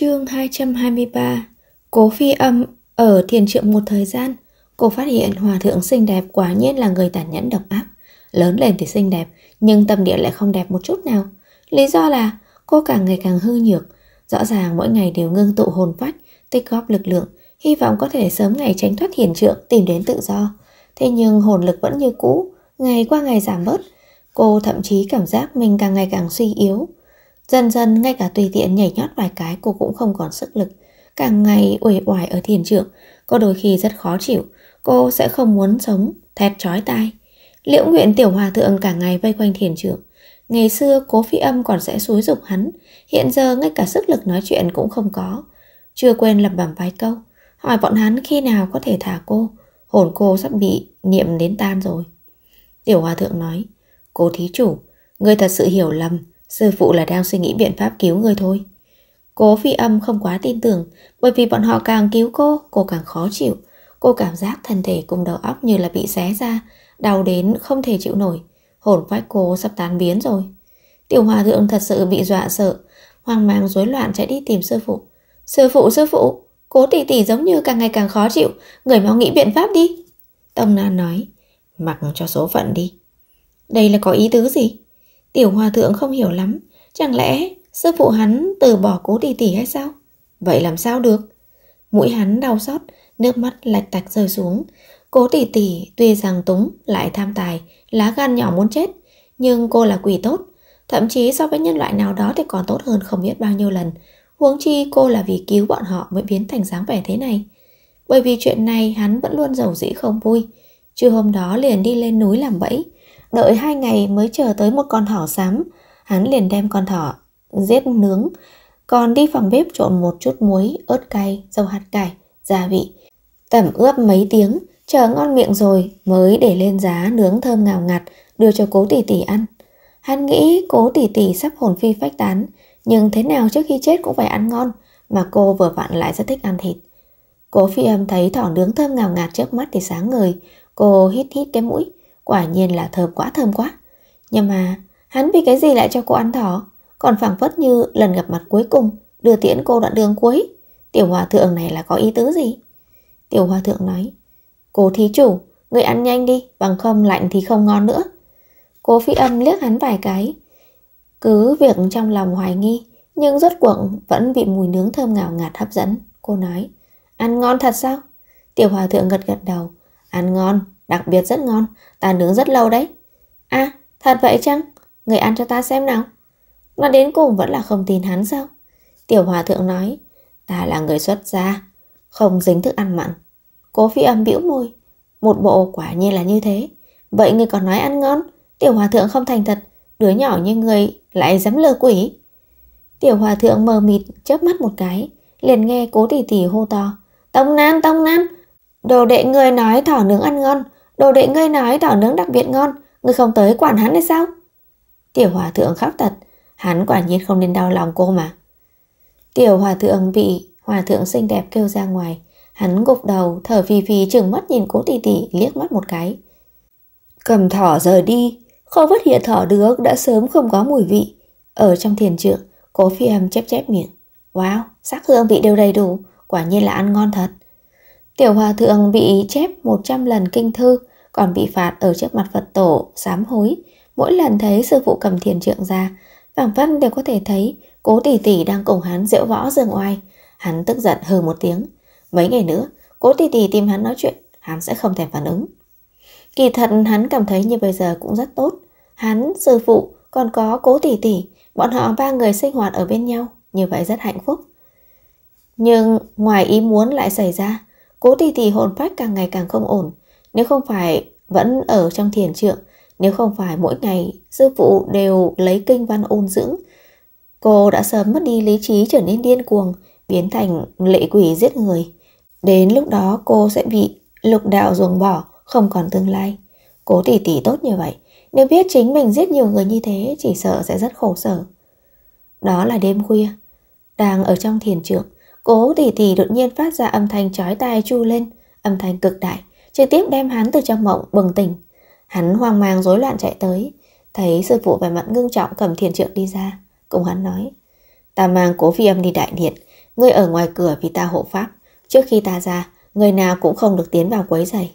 Chương 223 Cố phi âm ở thiền trượng một thời gian Cô phát hiện hòa thượng xinh đẹp quả nhiên là người tàn nhẫn độc ác Lớn lên thì xinh đẹp Nhưng tâm địa lại không đẹp một chút nào Lý do là cô càng ngày càng hư nhược Rõ ràng mỗi ngày đều ngưng tụ hồn phách Tích góp lực lượng Hy vọng có thể sớm ngày tránh thoát thiền trượng Tìm đến tự do Thế nhưng hồn lực vẫn như cũ Ngày qua ngày giảm bớt Cô thậm chí cảm giác mình càng ngày càng suy yếu Dần dần ngay cả tùy tiện nhảy nhót vài cái cô cũng không còn sức lực. Càng ngày uể oải ở thiền trường, có đôi khi rất khó chịu, cô sẽ không muốn sống, thét chói tai. Liễu nguyện tiểu hòa thượng cả ngày vây quanh thiền trưởng. Ngày xưa cố phi âm còn sẽ xúi dục hắn, hiện giờ ngay cả sức lực nói chuyện cũng không có. Chưa quên lẩm bẩm vài câu, hỏi bọn hắn khi nào có thể thả cô, hồn cô sắp bị niệm đến tan rồi. Tiểu hòa thượng nói, cô thí chủ, người thật sự hiểu lầm, Sư phụ là đang suy nghĩ biện pháp cứu người thôi. Cố phi âm không quá tin tưởng, bởi vì bọn họ càng cứu cô, cô càng khó chịu. Cô cảm giác thân thể cùng đầu óc như là bị xé ra, đau đến không thể chịu nổi. Hồn phách cô sắp tán biến rồi. Tiểu hòa thượng thật sự bị dọa sợ, hoang mang rối loạn chạy đi tìm sư phụ. Sư phụ, sư phụ, cố tỷ tỷ giống như càng ngày càng khó chịu, người mau nghĩ biện pháp đi. Tông Nan nói, mặc cho số phận đi. Đây là có ý tứ gì? Tiểu hòa thượng không hiểu lắm, chẳng lẽ sư phụ hắn từ bỏ cố tỷ tỷ hay sao? Vậy làm sao được? Mũi hắn đau xót, nước mắt lạch tạch rơi xuống. Cố tỷ tỷ tuy rằng túng lại tham tài, lá gan nhỏ muốn chết, nhưng cô là quỷ tốt, thậm chí so với nhân loại nào đó thì còn tốt hơn không biết bao nhiêu lần. Huống chi cô là vì cứu bọn họ mới biến thành dáng vẻ thế này. Bởi vì chuyện này hắn vẫn luôn giàu dĩ không vui. Chứ hôm đó liền đi lên núi làm bẫy, Đợi hai ngày mới chờ tới một con thỏ xám, hắn liền đem con thỏ giết nướng, còn đi phòng bếp trộn một chút muối, ớt cay, dầu hạt cải, gia vị. Tẩm ướp mấy tiếng, chờ ngon miệng rồi mới để lên giá nướng thơm ngào ngạt đưa cho cố tỷ tỷ ăn. Hắn nghĩ cố tỷ tỷ sắp hồn phi phách tán, nhưng thế nào trước khi chết cũng phải ăn ngon, mà cô vừa vặn lại rất thích ăn thịt. Cố phi âm thấy thỏ nướng thơm ngào ngạt trước mắt thì sáng ngời, cô hít hít cái mũi, Quả nhiên là thơm quá thơm quá Nhưng mà hắn vì cái gì lại cho cô ăn thỏ Còn phảng phất như lần gặp mặt cuối cùng Đưa tiễn cô đoạn đường cuối Tiểu hòa thượng này là có ý tứ gì Tiểu hòa thượng nói Cô thí chủ, người ăn nhanh đi Bằng không lạnh thì không ngon nữa Cô phi âm liếc hắn vài cái Cứ việc trong lòng hoài nghi Nhưng rốt cuộc vẫn bị mùi nướng thơm ngào ngạt hấp dẫn Cô nói Ăn ngon thật sao Tiểu hòa thượng gật gật đầu Ăn ngon Đặc biệt rất ngon, ta nướng rất lâu đấy. À, thật vậy chăng? Người ăn cho ta xem nào. Nó đến cùng vẫn là không tin hắn sao? Tiểu hòa thượng nói, ta là người xuất gia, không dính thức ăn mặn. Cố phi âm bĩu môi, một bộ quả nhiên là như thế. Vậy người còn nói ăn ngon, tiểu hòa thượng không thành thật, đứa nhỏ như người lại dám lừa quỷ. Tiểu hòa thượng mờ mịt chớp mắt một cái, liền nghe cố tỷ tỷ hô to. Tông nan, tông nan, đồ đệ người nói thỏ nướng ăn ngon, Đồ đệ ngươi nói đỏ nướng đặc biệt ngon, ngươi không tới quản hắn hay sao? Tiểu hòa thượng khóc thật, hắn quả nhiên không nên đau lòng cô mà. Tiểu hòa thượng bị hòa thượng xinh đẹp kêu ra ngoài, hắn gục đầu thở phì phì chừng mắt nhìn cố tỷ tỷ liếc mắt một cái. Cầm thỏ rời đi, khâu vất hiện thỏ được đã sớm không có mùi vị. Ở trong thiền trượng, cố phi âm chép chép miệng. Wow, sắc hương vị đều đầy đủ, quả nhiên là ăn ngon thật. Tiểu hòa thượng bị chép 100 lần kinh thư, còn bị phạt ở trước mặt Phật tổ, sám hối. Mỗi lần thấy sư phụ cầm thiền trượng ra, Phạm Văn đều có thể thấy cố tỷ tỷ đang cùng hắn diễu võ dương oai. Hắn tức giận hừ một tiếng. Mấy ngày nữa, cố tỷ tỷ tìm hắn nói chuyện, hắn sẽ không thể phản ứng. Kỳ thật hắn cảm thấy như bây giờ cũng rất tốt. Hắn, sư phụ, còn có cố tỷ tỷ, bọn họ ba người sinh hoạt ở bên nhau, như vậy rất hạnh phúc. Nhưng ngoài ý muốn lại xảy ra, cố tỷ tỷ hồn phách càng ngày càng không ổn, nếu không phải vẫn ở trong thiền trượng, nếu không phải mỗi ngày sư phụ đều lấy kinh văn ôn dưỡng, cô đã sớm mất đi lý trí trở nên điên cuồng, biến thành lệ quỷ giết người. Đến lúc đó cô sẽ bị lục đạo ruồng bỏ, không còn tương lai. Cố tỷ tỷ tốt như vậy, nếu biết chính mình giết nhiều người như thế chỉ sợ sẽ rất khổ sở. Đó là đêm khuya, đang ở trong thiền trượng, cố tỷ tỷ đột nhiên phát ra âm thanh chói tai chu lên, âm thanh cực đại trực tiếp đem hắn từ trong mộng bừng tỉnh. Hắn hoang mang rối loạn chạy tới, thấy sư phụ vẻ mặt ngưng trọng cầm thiền trượng đi ra, cùng hắn nói. Ta mang cố phi âm đi đại điện, ngươi ở ngoài cửa vì ta hộ pháp, trước khi ta ra, người nào cũng không được tiến vào quấy giày.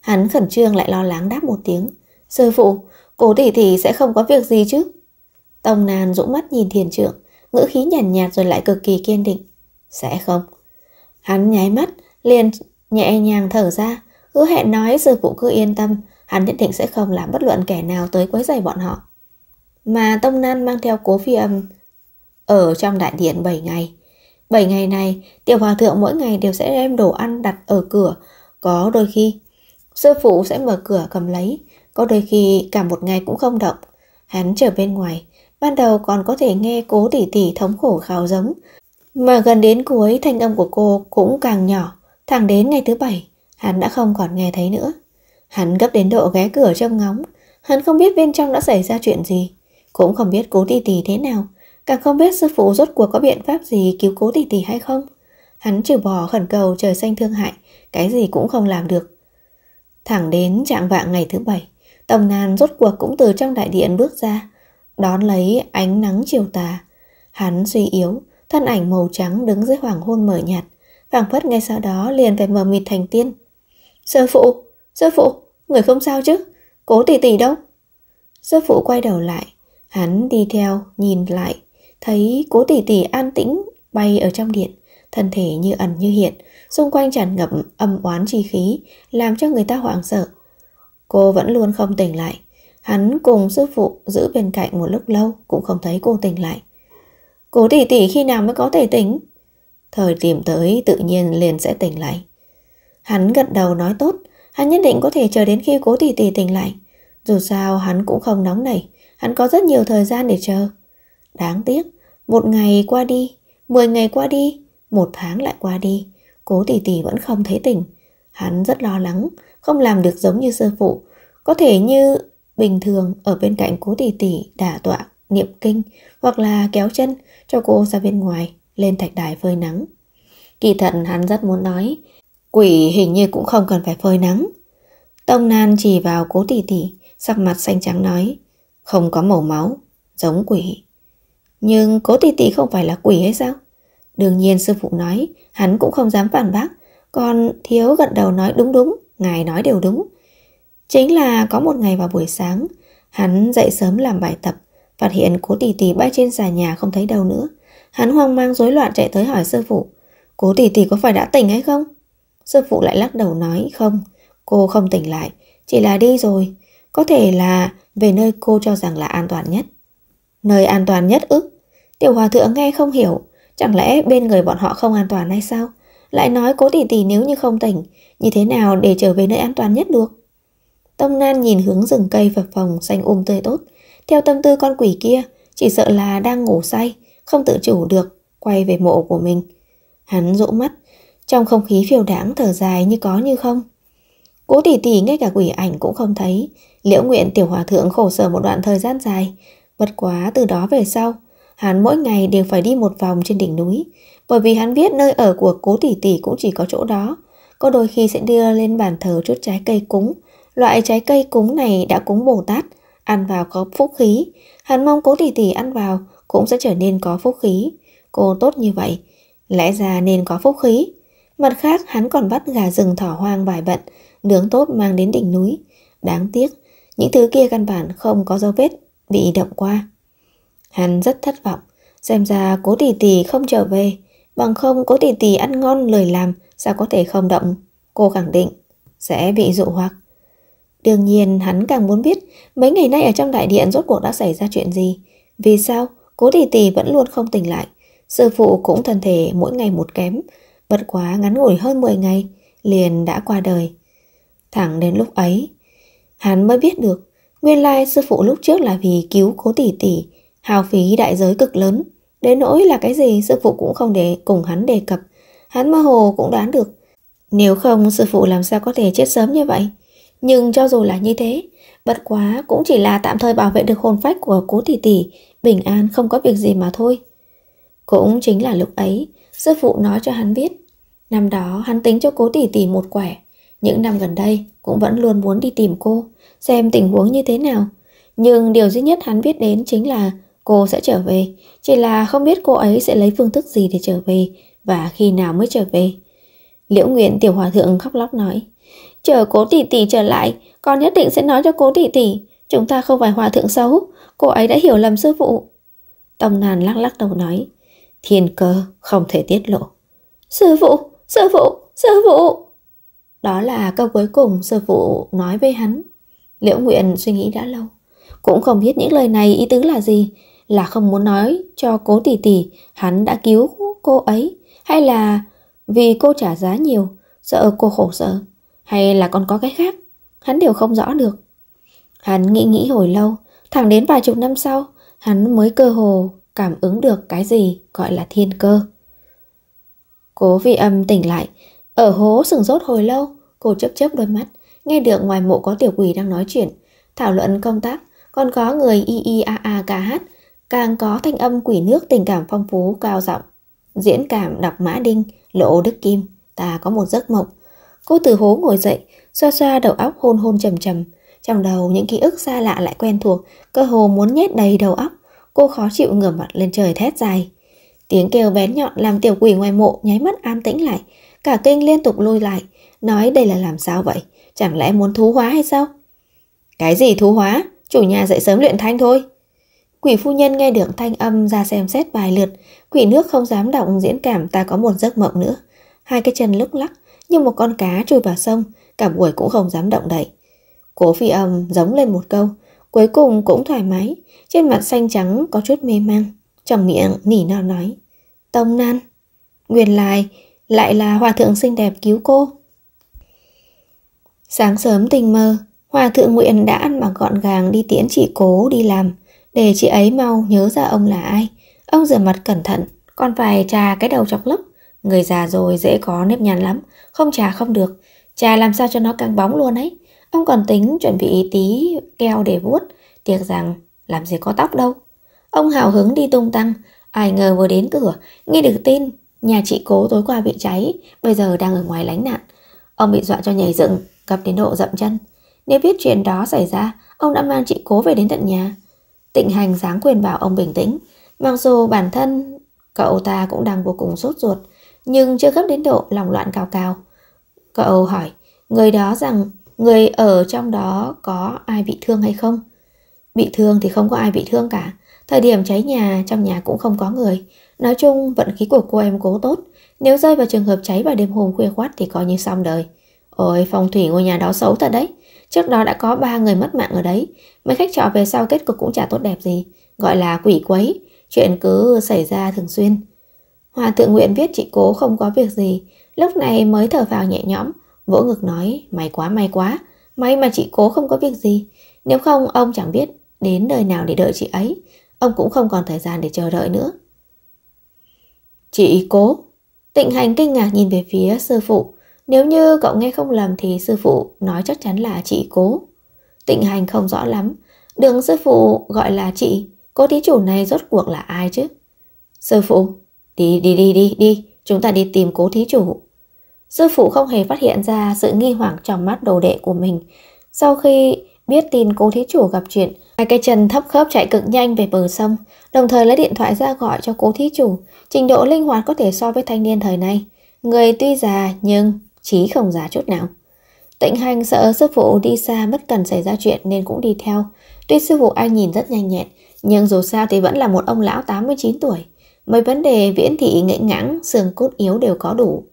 Hắn khẩn trương lại lo lắng đáp một tiếng, sư phụ, cố tỷ tỷ sẽ không có việc gì chứ. Tông nan dũng mắt nhìn thiền trượng, ngữ khí nhàn nhạt, nhạt rồi lại cực kỳ kiên định. Sẽ không. Hắn nháy mắt, liền nhẹ nhàng thở ra, hứa hẹn nói sư phụ cứ yên tâm, hắn nhất định sẽ không làm bất luận kẻ nào tới quấy rầy bọn họ. Mà Tông Nan mang theo cố phi âm ở trong đại điện 7 ngày. 7 ngày này, tiểu hòa thượng mỗi ngày đều sẽ đem đồ ăn đặt ở cửa, có đôi khi sư phụ sẽ mở cửa cầm lấy, có đôi khi cả một ngày cũng không động. Hắn trở bên ngoài, ban đầu còn có thể nghe cố tỷ tỷ thống khổ khào giống, mà gần đến cuối thanh âm của cô cũng càng nhỏ, thẳng đến ngày thứ bảy Hắn đã không còn nghe thấy nữa Hắn gấp đến độ ghé cửa trông ngóng Hắn không biết bên trong đã xảy ra chuyện gì Cũng không biết cố tỷ tỷ thế nào Càng không biết sư phụ rốt cuộc có biện pháp gì Cứu cố tỷ tỷ hay không Hắn trừ bỏ khẩn cầu trời xanh thương hại Cái gì cũng không làm được Thẳng đến trạng vạng ngày thứ bảy Tổng nàn rốt cuộc cũng từ trong đại điện bước ra Đón lấy ánh nắng chiều tà Hắn suy yếu Thân ảnh màu trắng đứng dưới hoàng hôn mờ nhạt phảng phất ngay sau đó liền phải mờ mịt thành tiên Sư phụ, sư phụ, người không sao chứ? Cố tỷ tỷ đâu? Sư phụ quay đầu lại, hắn đi theo, nhìn lại, thấy cố tỷ tỷ an tĩnh bay ở trong điện, thân thể như ẩn như hiện, xung quanh tràn ngập âm oán chi khí, làm cho người ta hoảng sợ. Cô vẫn luôn không tỉnh lại, hắn cùng sư phụ giữ bên cạnh một lúc lâu cũng không thấy cô tỉnh lại. Cố tỷ tỷ khi nào mới có thể tỉnh? Thời điểm tới tự nhiên liền sẽ tỉnh lại. Hắn gật đầu nói tốt, hắn nhất định có thể chờ đến khi cố tỷ tỷ tỉnh lại. Dù sao hắn cũng không nóng nảy, hắn có rất nhiều thời gian để chờ. Đáng tiếc, một ngày qua đi, mười ngày qua đi, một tháng lại qua đi, cố tỷ tỷ vẫn không thấy tỉnh. Hắn rất lo lắng, không làm được giống như sư phụ, có thể như bình thường ở bên cạnh cố tỷ tỷ đả tọa, niệm kinh hoặc là kéo chân cho cô ra bên ngoài lên thạch đài phơi nắng. Kỳ thật hắn rất muốn nói, Quỷ hình như cũng không cần phải phơi nắng. Tông Nan chỉ vào cố tỷ tỷ, sắc mặt xanh trắng nói, không có màu máu, giống quỷ. Nhưng cố tỷ tỷ không phải là quỷ hay sao? Đương nhiên sư phụ nói, hắn cũng không dám phản bác, còn thiếu gật đầu nói đúng đúng, ngài nói đều đúng. Chính là có một ngày vào buổi sáng, hắn dậy sớm làm bài tập, phát hiện cố tỷ tỷ bay trên xà nhà không thấy đâu nữa. Hắn hoang mang rối loạn chạy tới hỏi sư phụ, cố tỷ tỷ có phải đã tỉnh hay không? Sư phụ lại lắc đầu nói không, cô không tỉnh lại, chỉ là đi rồi. Có thể là về nơi cô cho rằng là an toàn nhất. Nơi an toàn nhất ư? Tiểu hòa thượng nghe không hiểu, chẳng lẽ bên người bọn họ không an toàn hay sao? Lại nói cố tỉ tỉ nếu như không tỉnh, như thế nào để trở về nơi an toàn nhất được? Tông Nan nhìn hướng rừng cây và phòng xanh um tươi tốt, theo tâm tư con quỷ kia, chỉ sợ là đang ngủ say, không tự chủ được, quay về mộ của mình. Hắn rũ mắt, trong không khí phiêu đáng thở dài như có như không. Cố tỷ tỷ ngay cả quỷ ảnh cũng không thấy. Liễu nguyện tiểu hòa thượng khổ sở một đoạn thời gian dài. Bất quá từ đó về sau, hắn mỗi ngày đều phải đi một vòng trên đỉnh núi. Bởi vì hắn biết nơi ở của cố tỷ tỷ cũng chỉ có chỗ đó. Có đôi khi sẽ đưa lên bàn thờ chút trái cây cúng. Loại trái cây cúng này đã cúng Bồ Tát, ăn vào có phúc khí. Hắn mong cố tỷ tỷ ăn vào cũng sẽ trở nên có phúc khí. Cô tốt như vậy, lẽ ra nên có phúc khí. Mặt khác, hắn còn bắt gà rừng thỏ hoang bài bận, nướng tốt mang đến đỉnh núi. Đáng tiếc, những thứ kia căn bản không có dấu vết bị động qua. Hắn rất thất vọng, xem ra cố tỷ tỷ không trở về, bằng không cố tỷ tỷ ăn ngon lời làm sao có thể không động, cô khẳng định sẽ bị dụ hoặc. Đương nhiên hắn càng muốn biết mấy ngày nay ở trong đại điện rốt cuộc đã xảy ra chuyện gì, vì sao cố tỷ tỷ vẫn luôn không tỉnh lại, sư phụ cũng thân thể mỗi ngày một kém, bất quá ngắn ngủi hơn 10 ngày, liền đã qua đời. Thẳng đến lúc ấy, hắn mới biết được nguyên lai sư phụ lúc trước là vì cứu cố tỷ tỷ, hào phí đại giới cực lớn. Đến nỗi là cái gì sư phụ cũng không để cùng hắn đề cập, hắn mơ hồ cũng đoán được. Nếu không sư phụ làm sao có thể chết sớm như vậy? Nhưng cho dù là như thế, bất quá cũng chỉ là tạm thời bảo vệ được hồn phách của cố tỷ tỷ, bình an không có việc gì mà thôi. Cũng chính là lúc ấy, sư phụ nói cho hắn biết, Năm đó hắn tính cho cố tỷ tỷ một quẻ, những năm gần đây cũng vẫn luôn muốn đi tìm cô, xem tình huống như thế nào. Nhưng điều duy nhất hắn biết đến chính là cô sẽ trở về, chỉ là không biết cô ấy sẽ lấy phương thức gì để trở về và khi nào mới trở về. Liễu nguyễn tiểu hòa thượng khóc lóc nói, chờ cố tỷ tỷ trở lại, con nhất định sẽ nói cho cố tỷ tỷ, chúng ta không phải hòa thượng xấu, cô ấy đã hiểu lầm sư phụ. Tông Nàn lắc lắc đầu nói, thiên cơ không thể tiết lộ. Sư phụ, Sư phụ, sư phụ. Đó là câu cuối cùng sư phụ nói với hắn. Liễu Nguyện suy nghĩ đã lâu. Cũng không biết những lời này ý tứ là gì. Là không muốn nói cho cố tỷ tỷ hắn đã cứu cô ấy. Hay là vì cô trả giá nhiều, sợ cô khổ sở. Hay là còn có cái khác. Hắn đều không rõ được. Hắn nghĩ nghĩ hồi lâu. Thẳng đến vài chục năm sau, hắn mới cơ hồ cảm ứng được cái gì gọi là thiên cơ. Cố vị âm tỉnh lại, ở hố sừng rốt hồi lâu, cô chớp chớp đôi mắt, nghe được ngoài mộ có tiểu quỷ đang nói chuyện, thảo luận công tác, còn có người y y a a ca hát, càng có thanh âm quỷ nước tình cảm phong phú cao giọng. Diễn cảm đọc mã đinh, lộ đức kim, ta có một giấc mộng. Cô từ hố ngồi dậy, xoa xoa đầu óc hôn hôn trầm trầm. Trong đầu những ký ức xa lạ lại quen thuộc, cơ hồ muốn nhét đầy đầu óc. Cô khó chịu ngửa mặt lên trời thét dài. Tiếng kêu bén nhọn làm tiểu quỷ ngoài mộ nháy mắt an tĩnh lại, cả kinh liên tục lùi lại, nói đây là làm sao vậy, chẳng lẽ muốn thú hóa hay sao? Cái gì thú hóa, chủ nhà dậy sớm luyện thanh thôi. Quỷ phu nhân nghe được thanh âm ra xem xét bài lượt, quỷ nước không dám động diễn cảm ta có một giấc mộng nữa. Hai cái chân lúc lắc như một con cá trôi vào sông, cả buổi cũng không dám động đậy. Cố phi âm giống lên một câu, cuối cùng cũng thoải mái, trên mặt xanh trắng có chút mê mang. Trong miệng nỉ non nói Tông nan Nguyên lai lại là hòa thượng xinh đẹp cứu cô Sáng sớm tình mơ Hòa thượng nguyện đã ăn mặc gọn gàng đi tiễn chị cố đi làm Để chị ấy mau nhớ ra ông là ai Ông rửa mặt cẩn thận Còn phải trà cái đầu chọc lấp Người già rồi dễ có nếp nhăn lắm Không trà không được Trà làm sao cho nó càng bóng luôn ấy Ông còn tính chuẩn bị tí keo để vuốt Tiếc rằng làm gì có tóc đâu Ông hào hứng đi tung tăng, ai ngờ vừa đến cửa, nghe được tin nhà chị cố tối qua bị cháy, bây giờ đang ở ngoài lánh nạn. Ông bị dọa cho nhảy dựng, gặp đến độ dậm chân. Nếu biết chuyện đó xảy ra, ông đã mang chị cố về đến tận nhà. Tịnh hành dáng quyền bảo ông bình tĩnh, mặc dù bản thân cậu ta cũng đang vô cùng sốt ruột, nhưng chưa gấp đến độ lòng loạn cao cao. Cậu hỏi, người đó rằng người ở trong đó có ai bị thương hay không? Bị thương thì không có ai bị thương cả, Thời điểm cháy nhà, trong nhà cũng không có người. Nói chung, vận khí của cô em cố tốt. Nếu rơi vào trường hợp cháy vào đêm hôm khuya khoát thì coi như xong đời. Ôi, phòng thủy ngôi nhà đó xấu thật đấy. Trước đó đã có ba người mất mạng ở đấy. Mấy khách trọ về sau kết cục cũng chả tốt đẹp gì. Gọi là quỷ quấy. Chuyện cứ xảy ra thường xuyên. Hòa thượng nguyện viết chị cố không có việc gì. Lúc này mới thở vào nhẹ nhõm. Vỗ ngực nói, may quá may quá. May mà chị cố không có việc gì. Nếu không ông chẳng biết đến nơi nào để đợi chị ấy. Ông cũng không còn thời gian để chờ đợi nữa Chị cố Tịnh hành kinh ngạc nhìn về phía sư phụ Nếu như cậu nghe không lầm thì sư phụ nói chắc chắn là chị cố Tịnh hành không rõ lắm Đường sư phụ gọi là chị Cô thí chủ này rốt cuộc là ai chứ Sư phụ Đi đi đi đi đi Chúng ta đi tìm cố thí chủ Sư phụ không hề phát hiện ra sự nghi hoặc trong mắt đồ đệ của mình Sau khi biết tin cố thí chủ gặp chuyện Hai cái chân thấp khớp chạy cực nhanh về bờ sông, đồng thời lấy điện thoại ra gọi cho cố thí chủ, trình độ linh hoạt có thể so với thanh niên thời nay. Người tuy già nhưng trí không già chút nào. Tịnh Hành sợ sư phụ đi xa bất cần xảy ra chuyện nên cũng đi theo. Tuy sư phụ anh nhìn rất nhanh nhẹn, nhưng dù sao thì vẫn là một ông lão 89 tuổi. Mấy vấn đề viễn thị ngẫy ngãng, xương cốt yếu đều có đủ.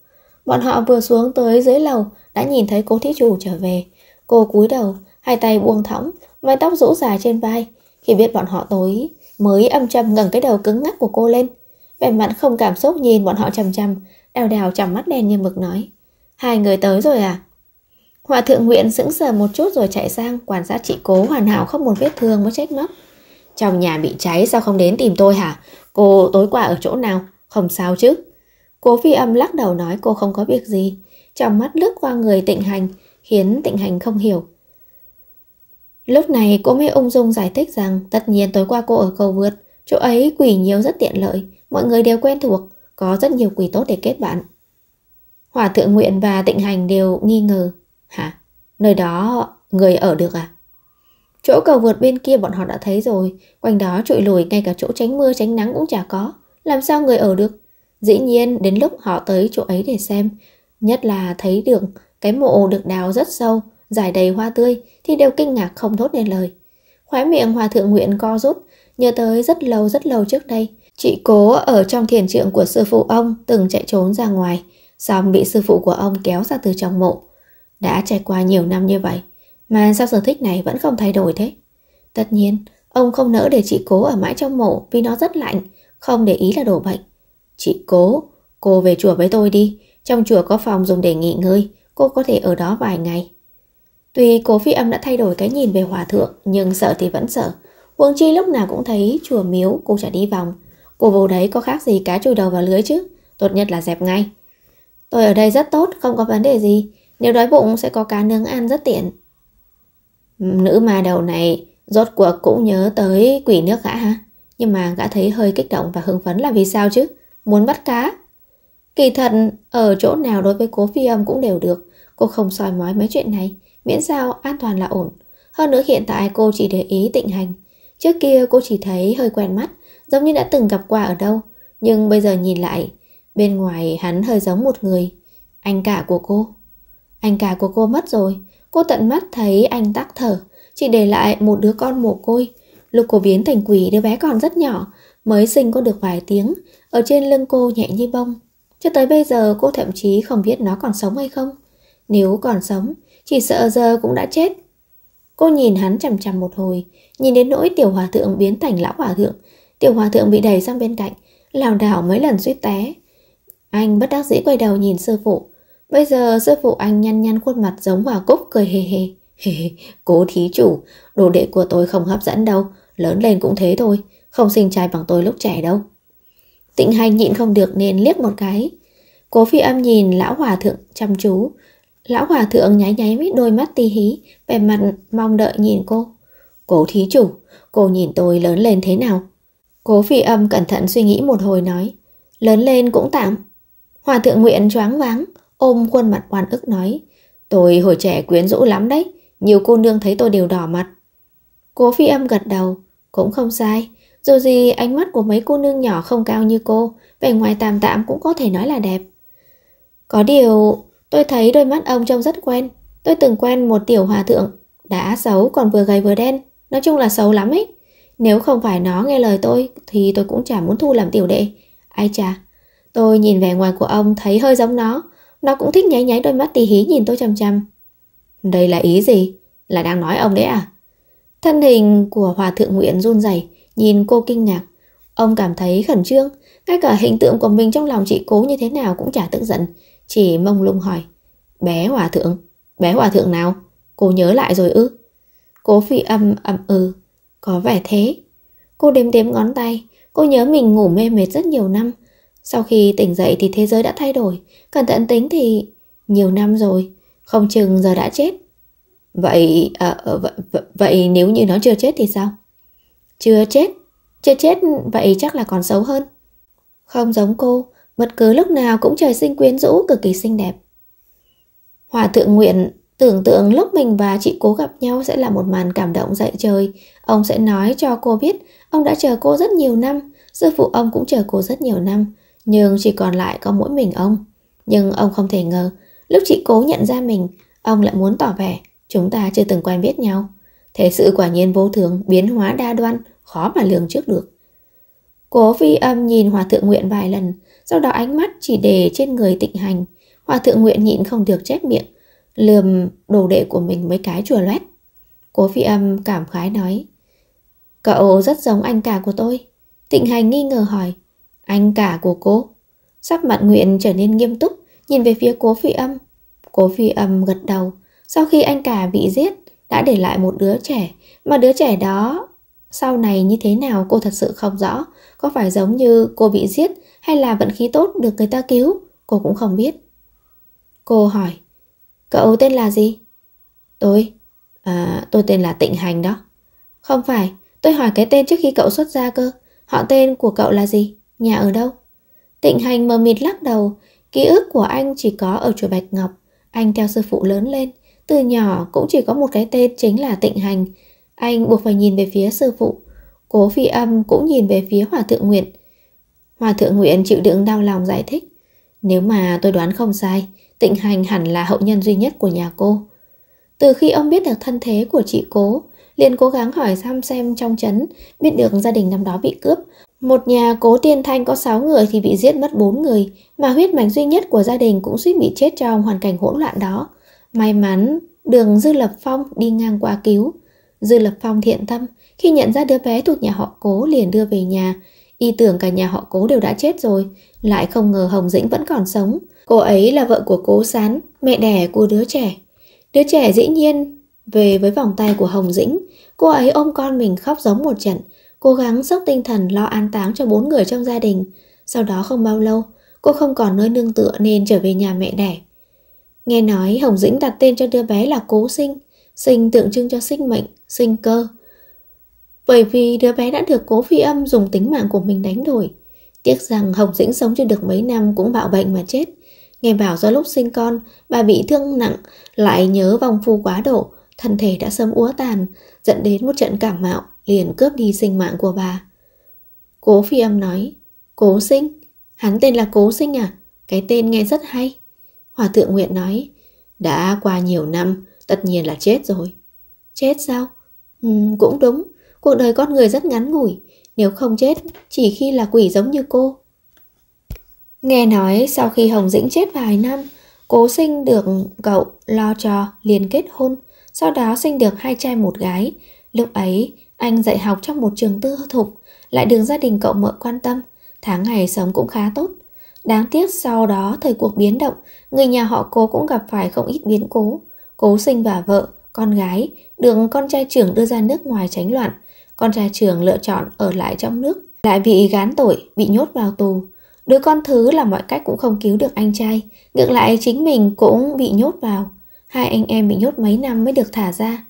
Bọn họ vừa xuống tới dưới lầu đã nhìn thấy cô thí chủ trở về. Cô cúi đầu, hai tay buông thõng, mái tóc rũ dài trên vai. Khi biết bọn họ tối, mới âm trầm ngẩng cái đầu cứng ngắc của cô lên. Vẻ mặt không cảm xúc nhìn bọn họ chằm chằm, đào đào trong mắt đen như mực nói. Hai người tới rồi à? Hòa thượng nguyện sững sờ một chút rồi chạy sang quan sát chị cố hoàn hảo không một vết thương mới trách móc. Trong nhà bị cháy sao không đến tìm tôi hả? Cô tối qua ở chỗ nào? Không sao chứ? Cố phi âm lắc đầu nói cô không có việc gì. Trong mắt lướt qua người tịnh hành, khiến tịnh hành không hiểu. Lúc này cô mới ung dung giải thích rằng tất nhiên tối qua cô ở cầu vượt, chỗ ấy quỷ nhiều rất tiện lợi, mọi người đều quen thuộc, có rất nhiều quỷ tốt để kết bạn. hỏa thượng nguyện và tịnh hành đều nghi ngờ. Hả? Nơi đó người ở được à? Chỗ cầu vượt bên kia bọn họ đã thấy rồi, quanh đó trụi lùi ngay cả chỗ tránh mưa tránh nắng cũng chả có, làm sao người ở được? Dĩ nhiên đến lúc họ tới chỗ ấy để xem, nhất là thấy được cái mộ được đào rất sâu, dài đầy hoa tươi thì đều kinh ngạc không thốt nên lời. Khóe miệng hòa thượng nguyện co rút, nhớ tới rất lâu rất lâu trước đây. Chị cố ở trong thiền trượng của sư phụ ông từng chạy trốn ra ngoài, xong bị sư phụ của ông kéo ra từ trong mộ. Đã trải qua nhiều năm như vậy, mà sao sở thích này vẫn không thay đổi thế? Tất nhiên, ông không nỡ để chị cố ở mãi trong mộ vì nó rất lạnh, không để ý là đổ bệnh. Chị cố, cô về chùa với tôi đi, trong chùa có phòng dùng để nghỉ ngơi, cô có thể ở đó vài ngày. Tuy cố phi âm đã thay đổi cái nhìn về hòa thượng, nhưng sợ thì vẫn sợ. Huống chi lúc nào cũng thấy chùa miếu cô chả đi vòng. Cô vô đấy có khác gì cá chui đầu vào lưới chứ, tốt nhất là dẹp ngay. Tôi ở đây rất tốt, không có vấn đề gì, nếu đói bụng sẽ có cá nướng ăn rất tiện. Nữ ma đầu này rốt cuộc cũng nhớ tới quỷ nước gã ha, nhưng mà gã thấy hơi kích động và hưng phấn là vì sao chứ, muốn bắt cá. Kỳ thật, ở chỗ nào đối với cố phi âm cũng đều được, cô không soi mói mấy chuyện này miễn sao an toàn là ổn. Hơn nữa hiện tại cô chỉ để ý tịnh hành. Trước kia cô chỉ thấy hơi quen mắt, giống như đã từng gặp qua ở đâu. Nhưng bây giờ nhìn lại, bên ngoài hắn hơi giống một người. Anh cả của cô. Anh cả của cô mất rồi. Cô tận mắt thấy anh tắc thở, chỉ để lại một đứa con mồ côi. Lúc cô biến thành quỷ đứa bé còn rất nhỏ, mới sinh có được vài tiếng, ở trên lưng cô nhẹ như bông. Cho tới bây giờ cô thậm chí không biết nó còn sống hay không. Nếu còn sống chỉ sợ giờ cũng đã chết. Cô nhìn hắn chằm chằm một hồi, nhìn đến nỗi tiểu hòa thượng biến thành lão hòa thượng. Tiểu hòa thượng bị đẩy sang bên cạnh, lảo đảo mấy lần suýt té. Anh bất đắc dĩ quay đầu nhìn sư phụ. Bây giờ sư phụ anh nhăn nhăn khuôn mặt giống hòa cúc cười hề hề. hề, Cố thí chủ, đồ đệ của tôi không hấp dẫn đâu, lớn lên cũng thế thôi, không sinh trai bằng tôi lúc trẻ đâu. Tịnh hành nhịn không được nên liếc một cái. Cố phi âm nhìn lão hòa thượng chăm chú, Lão hòa thượng nháy nháy với đôi mắt tí hí, vẻ mặt mong đợi nhìn cô. Cố thí chủ, cô nhìn tôi lớn lên thế nào? Cố phi âm cẩn thận suy nghĩ một hồi nói. Lớn lên cũng tạm. Hòa thượng nguyện choáng váng, ôm khuôn mặt oan ức nói. Tôi hồi trẻ quyến rũ lắm đấy, nhiều cô nương thấy tôi đều đỏ mặt. Cố phi âm gật đầu, cũng không sai. Dù gì ánh mắt của mấy cô nương nhỏ không cao như cô, vẻ ngoài tạm tạm cũng có thể nói là đẹp. Có điều Tôi thấy đôi mắt ông trông rất quen. Tôi từng quen một tiểu hòa thượng, đã xấu còn vừa gầy vừa đen. Nói chung là xấu lắm ấy. Nếu không phải nó nghe lời tôi thì tôi cũng chả muốn thu làm tiểu đệ. Ai chà, tôi nhìn vẻ ngoài của ông thấy hơi giống nó. Nó cũng thích nháy nháy đôi mắt tì hí nhìn tôi chằm chằm. Đây là ý gì? Là đang nói ông đấy à? Thân hình của Hòa Thượng Nguyễn run rẩy nhìn cô kinh ngạc. Ông cảm thấy khẩn trương, ngay cả hình tượng của mình trong lòng chị cố như thế nào cũng chả tức giận. Chỉ mông lung hỏi Bé hòa thượng, bé hòa thượng nào? Cô nhớ lại rồi ư? Cố phi âm ầm ừ Có vẻ thế Cô đếm đếm ngón tay Cô nhớ mình ngủ mê mệt rất nhiều năm Sau khi tỉnh dậy thì thế giới đã thay đổi Cẩn thận tính thì nhiều năm rồi Không chừng giờ đã chết Vậy à, ờ, ờ, vậy, vậy nếu như nó chưa chết thì sao? Chưa chết Chưa chết vậy chắc là còn xấu hơn Không giống cô bất cứ lúc nào cũng trời sinh quyến rũ cực kỳ xinh đẹp. Hòa thượng nguyện tưởng tượng lúc mình và chị cố gặp nhau sẽ là một màn cảm động dậy trời. Ông sẽ nói cho cô biết ông đã chờ cô rất nhiều năm, sư phụ ông cũng chờ cô rất nhiều năm, nhưng chỉ còn lại có mỗi mình ông. Nhưng ông không thể ngờ, lúc chị cố nhận ra mình, ông lại muốn tỏ vẻ chúng ta chưa từng quen biết nhau. Thế sự quả nhiên vô thường, biến hóa đa đoan, khó mà lường trước được. Cố phi âm nhìn hòa thượng nguyện vài lần, sau đó ánh mắt chỉ để trên người tịnh hành. Hòa thượng nguyện nhịn không được chép miệng, lườm đồ đệ của mình mấy cái chùa loét. Cố phi âm cảm khái nói, cậu rất giống anh cả của tôi. Tịnh hành nghi ngờ hỏi, anh cả của cô? Sắc mặt nguyện trở nên nghiêm túc, nhìn về phía cố phi âm. Cố phi âm gật đầu, sau khi anh cả bị giết, đã để lại một đứa trẻ, mà đứa trẻ đó sau này như thế nào cô thật sự không rõ, có phải giống như cô bị giết hay là vận khí tốt được người ta cứu, cô cũng không biết. Cô hỏi, cậu tên là gì? Tôi, à, tôi tên là Tịnh Hành đó. Không phải, tôi hỏi cái tên trước khi cậu xuất ra cơ. Họ tên của cậu là gì? Nhà ở đâu? Tịnh Hành mờ mịt lắc đầu, ký ức của anh chỉ có ở chùa Bạch Ngọc. Anh theo sư phụ lớn lên, từ nhỏ cũng chỉ có một cái tên chính là Tịnh Hành. Anh buộc phải nhìn về phía sư phụ. Cố phi âm cũng nhìn về phía hòa thượng nguyện. Hòa thượng Nguyễn chịu đựng đau lòng giải thích. Nếu mà tôi đoán không sai, tịnh hành hẳn là hậu nhân duy nhất của nhà cô. Từ khi ông biết được thân thế của chị cố, liền cố gắng hỏi thăm xem trong chấn, biết được gia đình năm đó bị cướp. Một nhà cố tiên thanh có 6 người thì bị giết mất 4 người, mà huyết mạch duy nhất của gia đình cũng suýt bị chết trong hoàn cảnh hỗn loạn đó. May mắn, đường Dư Lập Phong đi ngang qua cứu. Dư Lập Phong thiện tâm, khi nhận ra đứa bé thuộc nhà họ cố liền đưa về nhà, Y tưởng cả nhà họ cố đều đã chết rồi, lại không ngờ Hồng Dĩnh vẫn còn sống. Cô ấy là vợ của cố sán, mẹ đẻ của đứa trẻ. Đứa trẻ dĩ nhiên về với vòng tay của Hồng Dĩnh, cô ấy ôm con mình khóc giống một trận, cố gắng sốc tinh thần lo an táng cho bốn người trong gia đình. Sau đó không bao lâu, cô không còn nơi nương tựa nên trở về nhà mẹ đẻ. Nghe nói Hồng Dĩnh đặt tên cho đứa bé là Cố Sinh, sinh tượng trưng cho sinh mệnh, sinh cơ bởi vì đứa bé đã được cố phi âm dùng tính mạng của mình đánh đổi. Tiếc rằng Hồng Dĩnh sống chưa được mấy năm cũng bạo bệnh mà chết. Nghe bảo do lúc sinh con, bà bị thương nặng, lại nhớ vong phu quá độ, thân thể đã sớm úa tàn, dẫn đến một trận cảm mạo, liền cướp đi sinh mạng của bà. Cố phi âm nói, cố sinh, hắn tên là cố sinh à, cái tên nghe rất hay. Hòa thượng Nguyện nói, đã qua nhiều năm, tất nhiên là chết rồi. Chết sao? Ừ, cũng đúng, Cuộc đời con người rất ngắn ngủi, nếu không chết chỉ khi là quỷ giống như cô. Nghe nói sau khi Hồng Dĩnh chết vài năm, cố sinh được cậu lo cho liền kết hôn, sau đó sinh được hai trai một gái. Lúc ấy, anh dạy học trong một trường tư thục, lại được gia đình cậu mợ quan tâm, tháng ngày sống cũng khá tốt. Đáng tiếc sau đó thời cuộc biến động, người nhà họ cố cũng gặp phải không ít biến cố. Cố sinh và vợ, con gái, được con trai trưởng đưa ra nước ngoài tránh loạn, con trai trường lựa chọn ở lại trong nước, lại bị gán tội, bị nhốt vào tù. Đứa con thứ là mọi cách cũng không cứu được anh trai, ngược lại chính mình cũng bị nhốt vào. Hai anh em bị nhốt mấy năm mới được thả ra.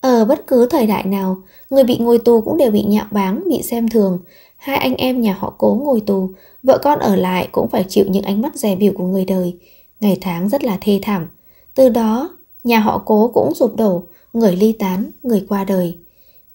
Ở bất cứ thời đại nào, người bị ngồi tù cũng đều bị nhạo báng, bị xem thường. Hai anh em nhà họ cố ngồi tù, vợ con ở lại cũng phải chịu những ánh mắt rẻ biểu của người đời. Ngày tháng rất là thê thảm. Từ đó, nhà họ cố cũng sụp đổ, người ly tán, người qua đời.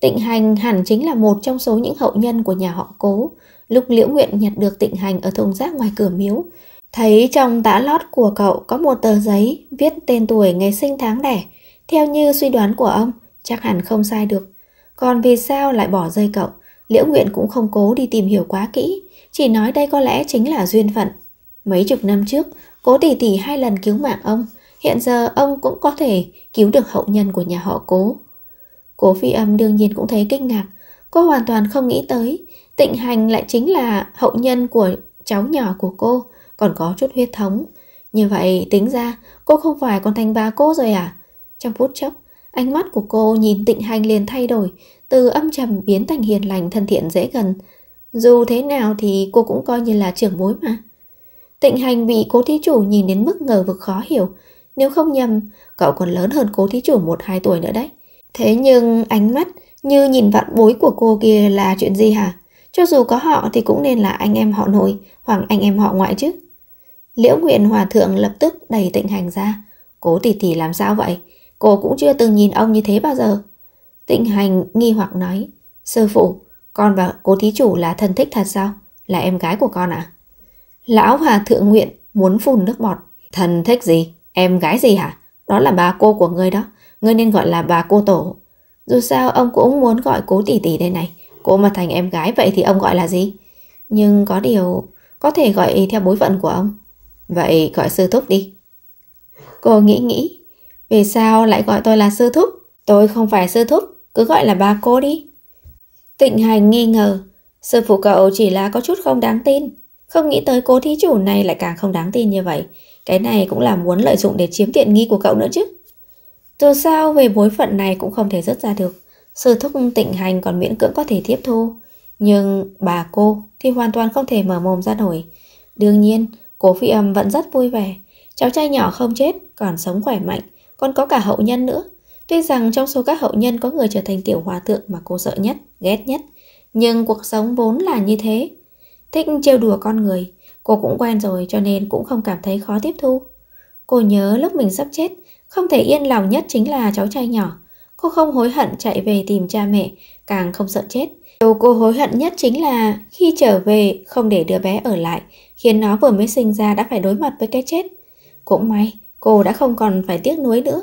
Tịnh hành hẳn chính là một trong số những hậu nhân của nhà họ cố. Lúc liễu nguyện nhặt được tịnh hành ở thùng rác ngoài cửa miếu, thấy trong tã lót của cậu có một tờ giấy viết tên tuổi ngày sinh tháng đẻ. Theo như suy đoán của ông, chắc hẳn không sai được. Còn vì sao lại bỏ rơi cậu, liễu nguyện cũng không cố đi tìm hiểu quá kỹ, chỉ nói đây có lẽ chính là duyên phận. Mấy chục năm trước, cố tỷ tỷ hai lần cứu mạng ông, hiện giờ ông cũng có thể cứu được hậu nhân của nhà họ cố. Cố phi âm đương nhiên cũng thấy kinh ngạc Cô hoàn toàn không nghĩ tới Tịnh hành lại chính là hậu nhân của cháu nhỏ của cô Còn có chút huyết thống Như vậy tính ra cô không phải còn thành bà cô rồi à Trong phút chốc Ánh mắt của cô nhìn tịnh hành liền thay đổi Từ âm trầm biến thành hiền lành thân thiện dễ gần Dù thế nào thì cô cũng coi như là trưởng bối mà Tịnh hành bị cố thí chủ nhìn đến mức ngờ vực khó hiểu Nếu không nhầm Cậu còn lớn hơn cố thí chủ một hai tuổi nữa đấy Thế nhưng ánh mắt như nhìn vạn bối của cô kia là chuyện gì hả? Cho dù có họ thì cũng nên là anh em họ nội hoặc anh em họ ngoại chứ. Liễu Nguyện Hòa Thượng lập tức đẩy tịnh hành ra. Cố tỷ tỷ làm sao vậy? Cô cũng chưa từng nhìn ông như thế bao giờ. Tịnh hành nghi hoặc nói. Sư phụ, con và cố thí chủ là thân thích thật sao? Là em gái của con à? Lão Hòa Thượng Nguyện muốn phun nước bọt. Thân thích gì? Em gái gì hả? Đó là bà cô của người đó. Ngươi nên gọi là bà cô tổ. Dù sao ông cũng muốn gọi cố tỷ tỷ đây này. Cô mà thành em gái vậy thì ông gọi là gì? Nhưng có điều có thể gọi theo bối phận của ông. Vậy gọi sư thúc đi. Cô nghĩ nghĩ. Vì sao lại gọi tôi là sư thúc? Tôi không phải sư thúc, cứ gọi là bà cô đi. Tịnh hành nghi ngờ. Sư phụ cậu chỉ là có chút không đáng tin. Không nghĩ tới cô thí chủ này lại càng không đáng tin như vậy. Cái này cũng là muốn lợi dụng để chiếm tiện nghi của cậu nữa chứ. Dù sao về bối phận này cũng không thể rớt ra được Sư thúc tịnh hành còn miễn cưỡng có thể tiếp thu Nhưng bà cô thì hoàn toàn không thể mở mồm ra nổi Đương nhiên cổ phi âm vẫn rất vui vẻ Cháu trai nhỏ không chết còn sống khỏe mạnh Còn có cả hậu nhân nữa Tuy rằng trong số các hậu nhân có người trở thành tiểu hòa thượng mà cô sợ nhất, ghét nhất Nhưng cuộc sống vốn là như thế Thích trêu đùa con người Cô cũng quen rồi cho nên cũng không cảm thấy khó tiếp thu Cô nhớ lúc mình sắp chết không thể yên lòng nhất chính là cháu trai nhỏ. Cô không hối hận chạy về tìm cha mẹ, càng không sợ chết. Điều cô hối hận nhất chính là khi trở về không để đứa bé ở lại, khiến nó vừa mới sinh ra đã phải đối mặt với cái chết. Cũng may, cô đã không còn phải tiếc nuối nữa.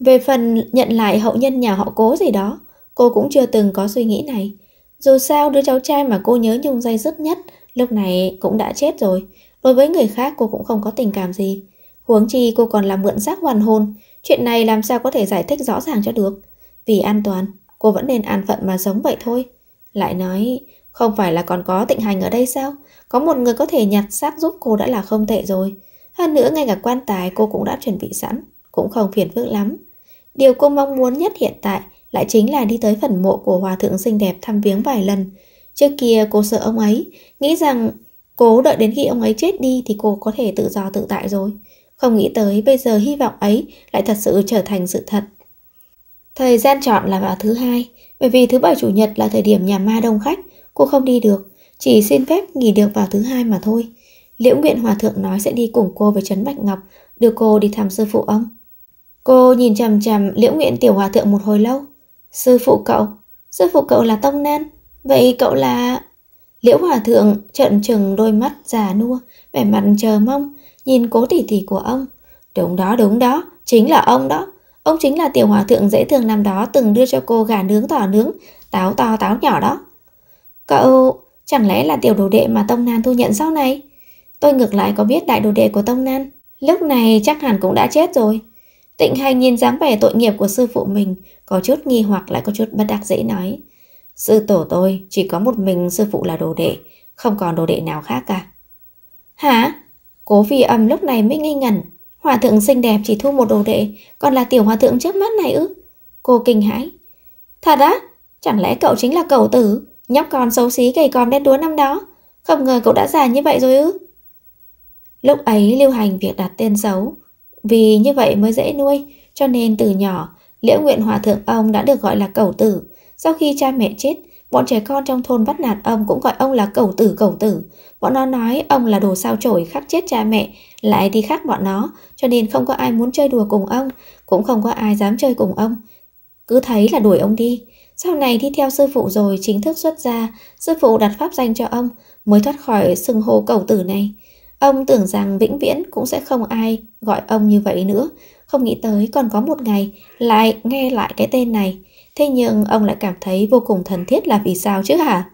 Về phần nhận lại hậu nhân nhà họ cố gì đó, cô cũng chưa từng có suy nghĩ này. Dù sao đứa cháu trai mà cô nhớ nhung dây dứt nhất lúc này cũng đã chết rồi. Đối với người khác cô cũng không có tình cảm gì. Huống chi cô còn làm mượn xác hoàn hồn, chuyện này làm sao có thể giải thích rõ ràng cho được. Vì an toàn, cô vẫn nên an phận mà sống vậy thôi. Lại nói, không phải là còn có tịnh hành ở đây sao? Có một người có thể nhặt xác giúp cô đã là không tệ rồi. Hơn nữa ngay cả quan tài cô cũng đã chuẩn bị sẵn, cũng không phiền phức lắm. Điều cô mong muốn nhất hiện tại lại chính là đi tới phần mộ của hòa thượng xinh đẹp thăm viếng vài lần. Trước kia cô sợ ông ấy, nghĩ rằng cố đợi đến khi ông ấy chết đi thì cô có thể tự do tự tại rồi không nghĩ tới bây giờ hy vọng ấy lại thật sự trở thành sự thật. Thời gian chọn là vào thứ hai, bởi vì thứ bảy chủ nhật là thời điểm nhà ma đông khách, cô không đi được, chỉ xin phép nghỉ được vào thứ hai mà thôi. Liễu Nguyện Hòa Thượng nói sẽ đi cùng cô với Trấn Bạch Ngọc, đưa cô đi thăm sư phụ ông. Cô nhìn chằm chằm Liễu Nguyện Tiểu Hòa Thượng một hồi lâu. Sư phụ cậu, sư phụ cậu là Tông Nan, vậy cậu là... Liễu Hòa Thượng trợn trừng đôi mắt già nua, vẻ mặt chờ mong, nhìn cố tỉ tỉ của ông. Đúng đó, đúng đó, chính là ông đó. Ông chính là tiểu hòa thượng dễ thương năm đó từng đưa cho cô gà nướng tỏ nướng, táo to táo nhỏ đó. Cậu, chẳng lẽ là tiểu đồ đệ mà Tông Nan thu nhận sau này? Tôi ngược lại có biết đại đồ đệ của Tông Nan, lúc này chắc hẳn cũng đã chết rồi. Tịnh hành nhìn dáng vẻ tội nghiệp của sư phụ mình, có chút nghi hoặc lại có chút bất đắc dĩ nói. Sư tổ tôi chỉ có một mình sư phụ là đồ đệ, không còn đồ đệ nào khác cả. Hả? Cố vì âm lúc này mới nghi ngẩn. Hòa thượng xinh đẹp chỉ thu một đồ đệ, còn là tiểu hòa thượng trước mắt này ư. Cô kinh hãi. Thật á? Chẳng lẽ cậu chính là cậu tử, nhóc con xấu xí gầy còm đen đúa năm đó? Không ngờ cậu đã già như vậy rồi ư? Lúc ấy lưu hành việc đặt tên xấu, vì như vậy mới dễ nuôi, cho nên từ nhỏ, Liễu Nguyện Hòa Thượng ông đã được gọi là cậu tử. Sau khi cha mẹ chết, Bọn trẻ con trong thôn bắt nạt ông cũng gọi ông là cẩu tử cẩu tử. Bọn nó nói ông là đồ sao chổi khắc chết cha mẹ, lại đi khắc bọn nó, cho nên không có ai muốn chơi đùa cùng ông, cũng không có ai dám chơi cùng ông. Cứ thấy là đuổi ông đi. Sau này đi theo sư phụ rồi chính thức xuất gia, sư phụ đặt pháp danh cho ông, mới thoát khỏi sừng hồ cẩu tử này. Ông tưởng rằng vĩnh viễn cũng sẽ không ai gọi ông như vậy nữa, không nghĩ tới còn có một ngày lại nghe lại cái tên này. Thế nhưng ông lại cảm thấy vô cùng thân thiết là vì sao chứ hả?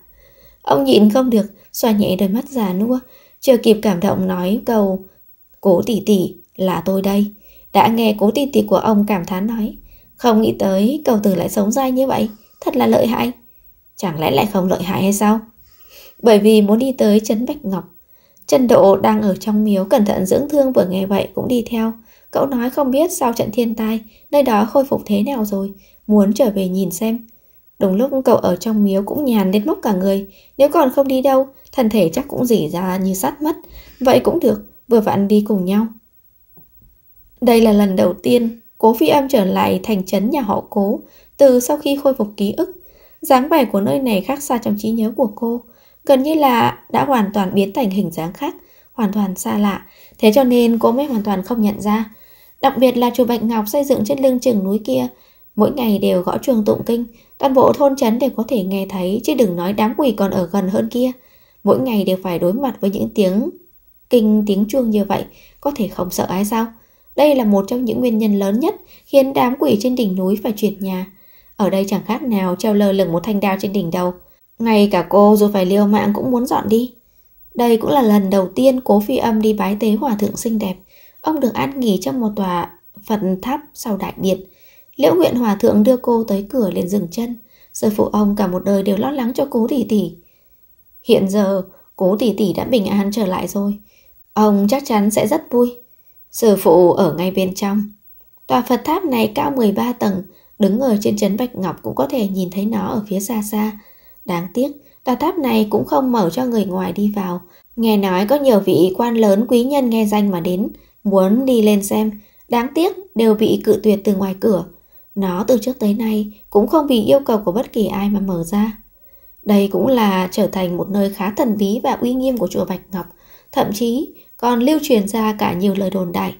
Ông nhịn không được, xoa nhẹ đôi mắt già nua, chưa kịp cảm động nói câu Cố tỷ tỷ là tôi đây. Đã nghe cố tỷ tỷ của ông cảm thán nói, không nghĩ tới cầu tử lại sống dai như vậy, thật là lợi hại. Chẳng lẽ lại không lợi hại hay sao? Bởi vì muốn đi tới Trấn Bạch Ngọc, Trần Độ đang ở trong miếu cẩn thận dưỡng thương vừa nghe vậy cũng đi theo. Cậu nói không biết sau trận thiên tai, nơi đó khôi phục thế nào rồi, muốn trở về nhìn xem. Đúng lúc cậu ở trong miếu cũng nhàn đến mốc cả người, nếu còn không đi đâu, thân thể chắc cũng dỉ ra như sắt mất. Vậy cũng được, vừa vặn đi cùng nhau. Đây là lần đầu tiên Cố Phi Âm trở lại thành trấn nhà họ Cố từ sau khi khôi phục ký ức. Dáng vẻ của nơi này khác xa trong trí nhớ của cô, gần như là đã hoàn toàn biến thành hình dáng khác, hoàn toàn xa lạ, thế cho nên cô mới hoàn toàn không nhận ra. Đặc biệt là chùa Bạch Ngọc xây dựng trên lưng chừng núi kia, Mỗi ngày đều gõ chuông tụng kinh, toàn bộ thôn trấn đều có thể nghe thấy chứ đừng nói đám quỷ còn ở gần hơn kia. Mỗi ngày đều phải đối mặt với những tiếng kinh tiếng chuông như vậy, có thể không sợ ai sao? Đây là một trong những nguyên nhân lớn nhất khiến đám quỷ trên đỉnh núi phải chuyển nhà. Ở đây chẳng khác nào treo lơ lửng một thanh đao trên đỉnh đầu. Ngay cả cô dù phải liều mạng cũng muốn dọn đi. Đây cũng là lần đầu tiên cố phi âm đi bái tế hòa thượng xinh đẹp. Ông được an nghỉ trong một tòa Phật tháp sau đại điện. Liễu huyện Hòa Thượng đưa cô tới cửa liền dừng chân. Sư phụ ông cả một đời đều lo lắng cho cố tỷ tỷ. Hiện giờ, cố tỷ tỷ đã bình an trở lại rồi. Ông chắc chắn sẽ rất vui. Sư phụ ở ngay bên trong. Tòa Phật tháp này cao 13 tầng, đứng ở trên trấn Bạch Ngọc cũng có thể nhìn thấy nó ở phía xa xa. Đáng tiếc, tòa tháp này cũng không mở cho người ngoài đi vào. Nghe nói có nhiều vị quan lớn quý nhân nghe danh mà đến, muốn đi lên xem. Đáng tiếc đều bị cự tuyệt từ ngoài cửa. Nó từ trước tới nay cũng không vì yêu cầu của bất kỳ ai mà mở ra. Đây cũng là trở thành một nơi khá thần bí và uy nghiêm của chùa Bạch Ngọc, thậm chí còn lưu truyền ra cả nhiều lời đồn đại.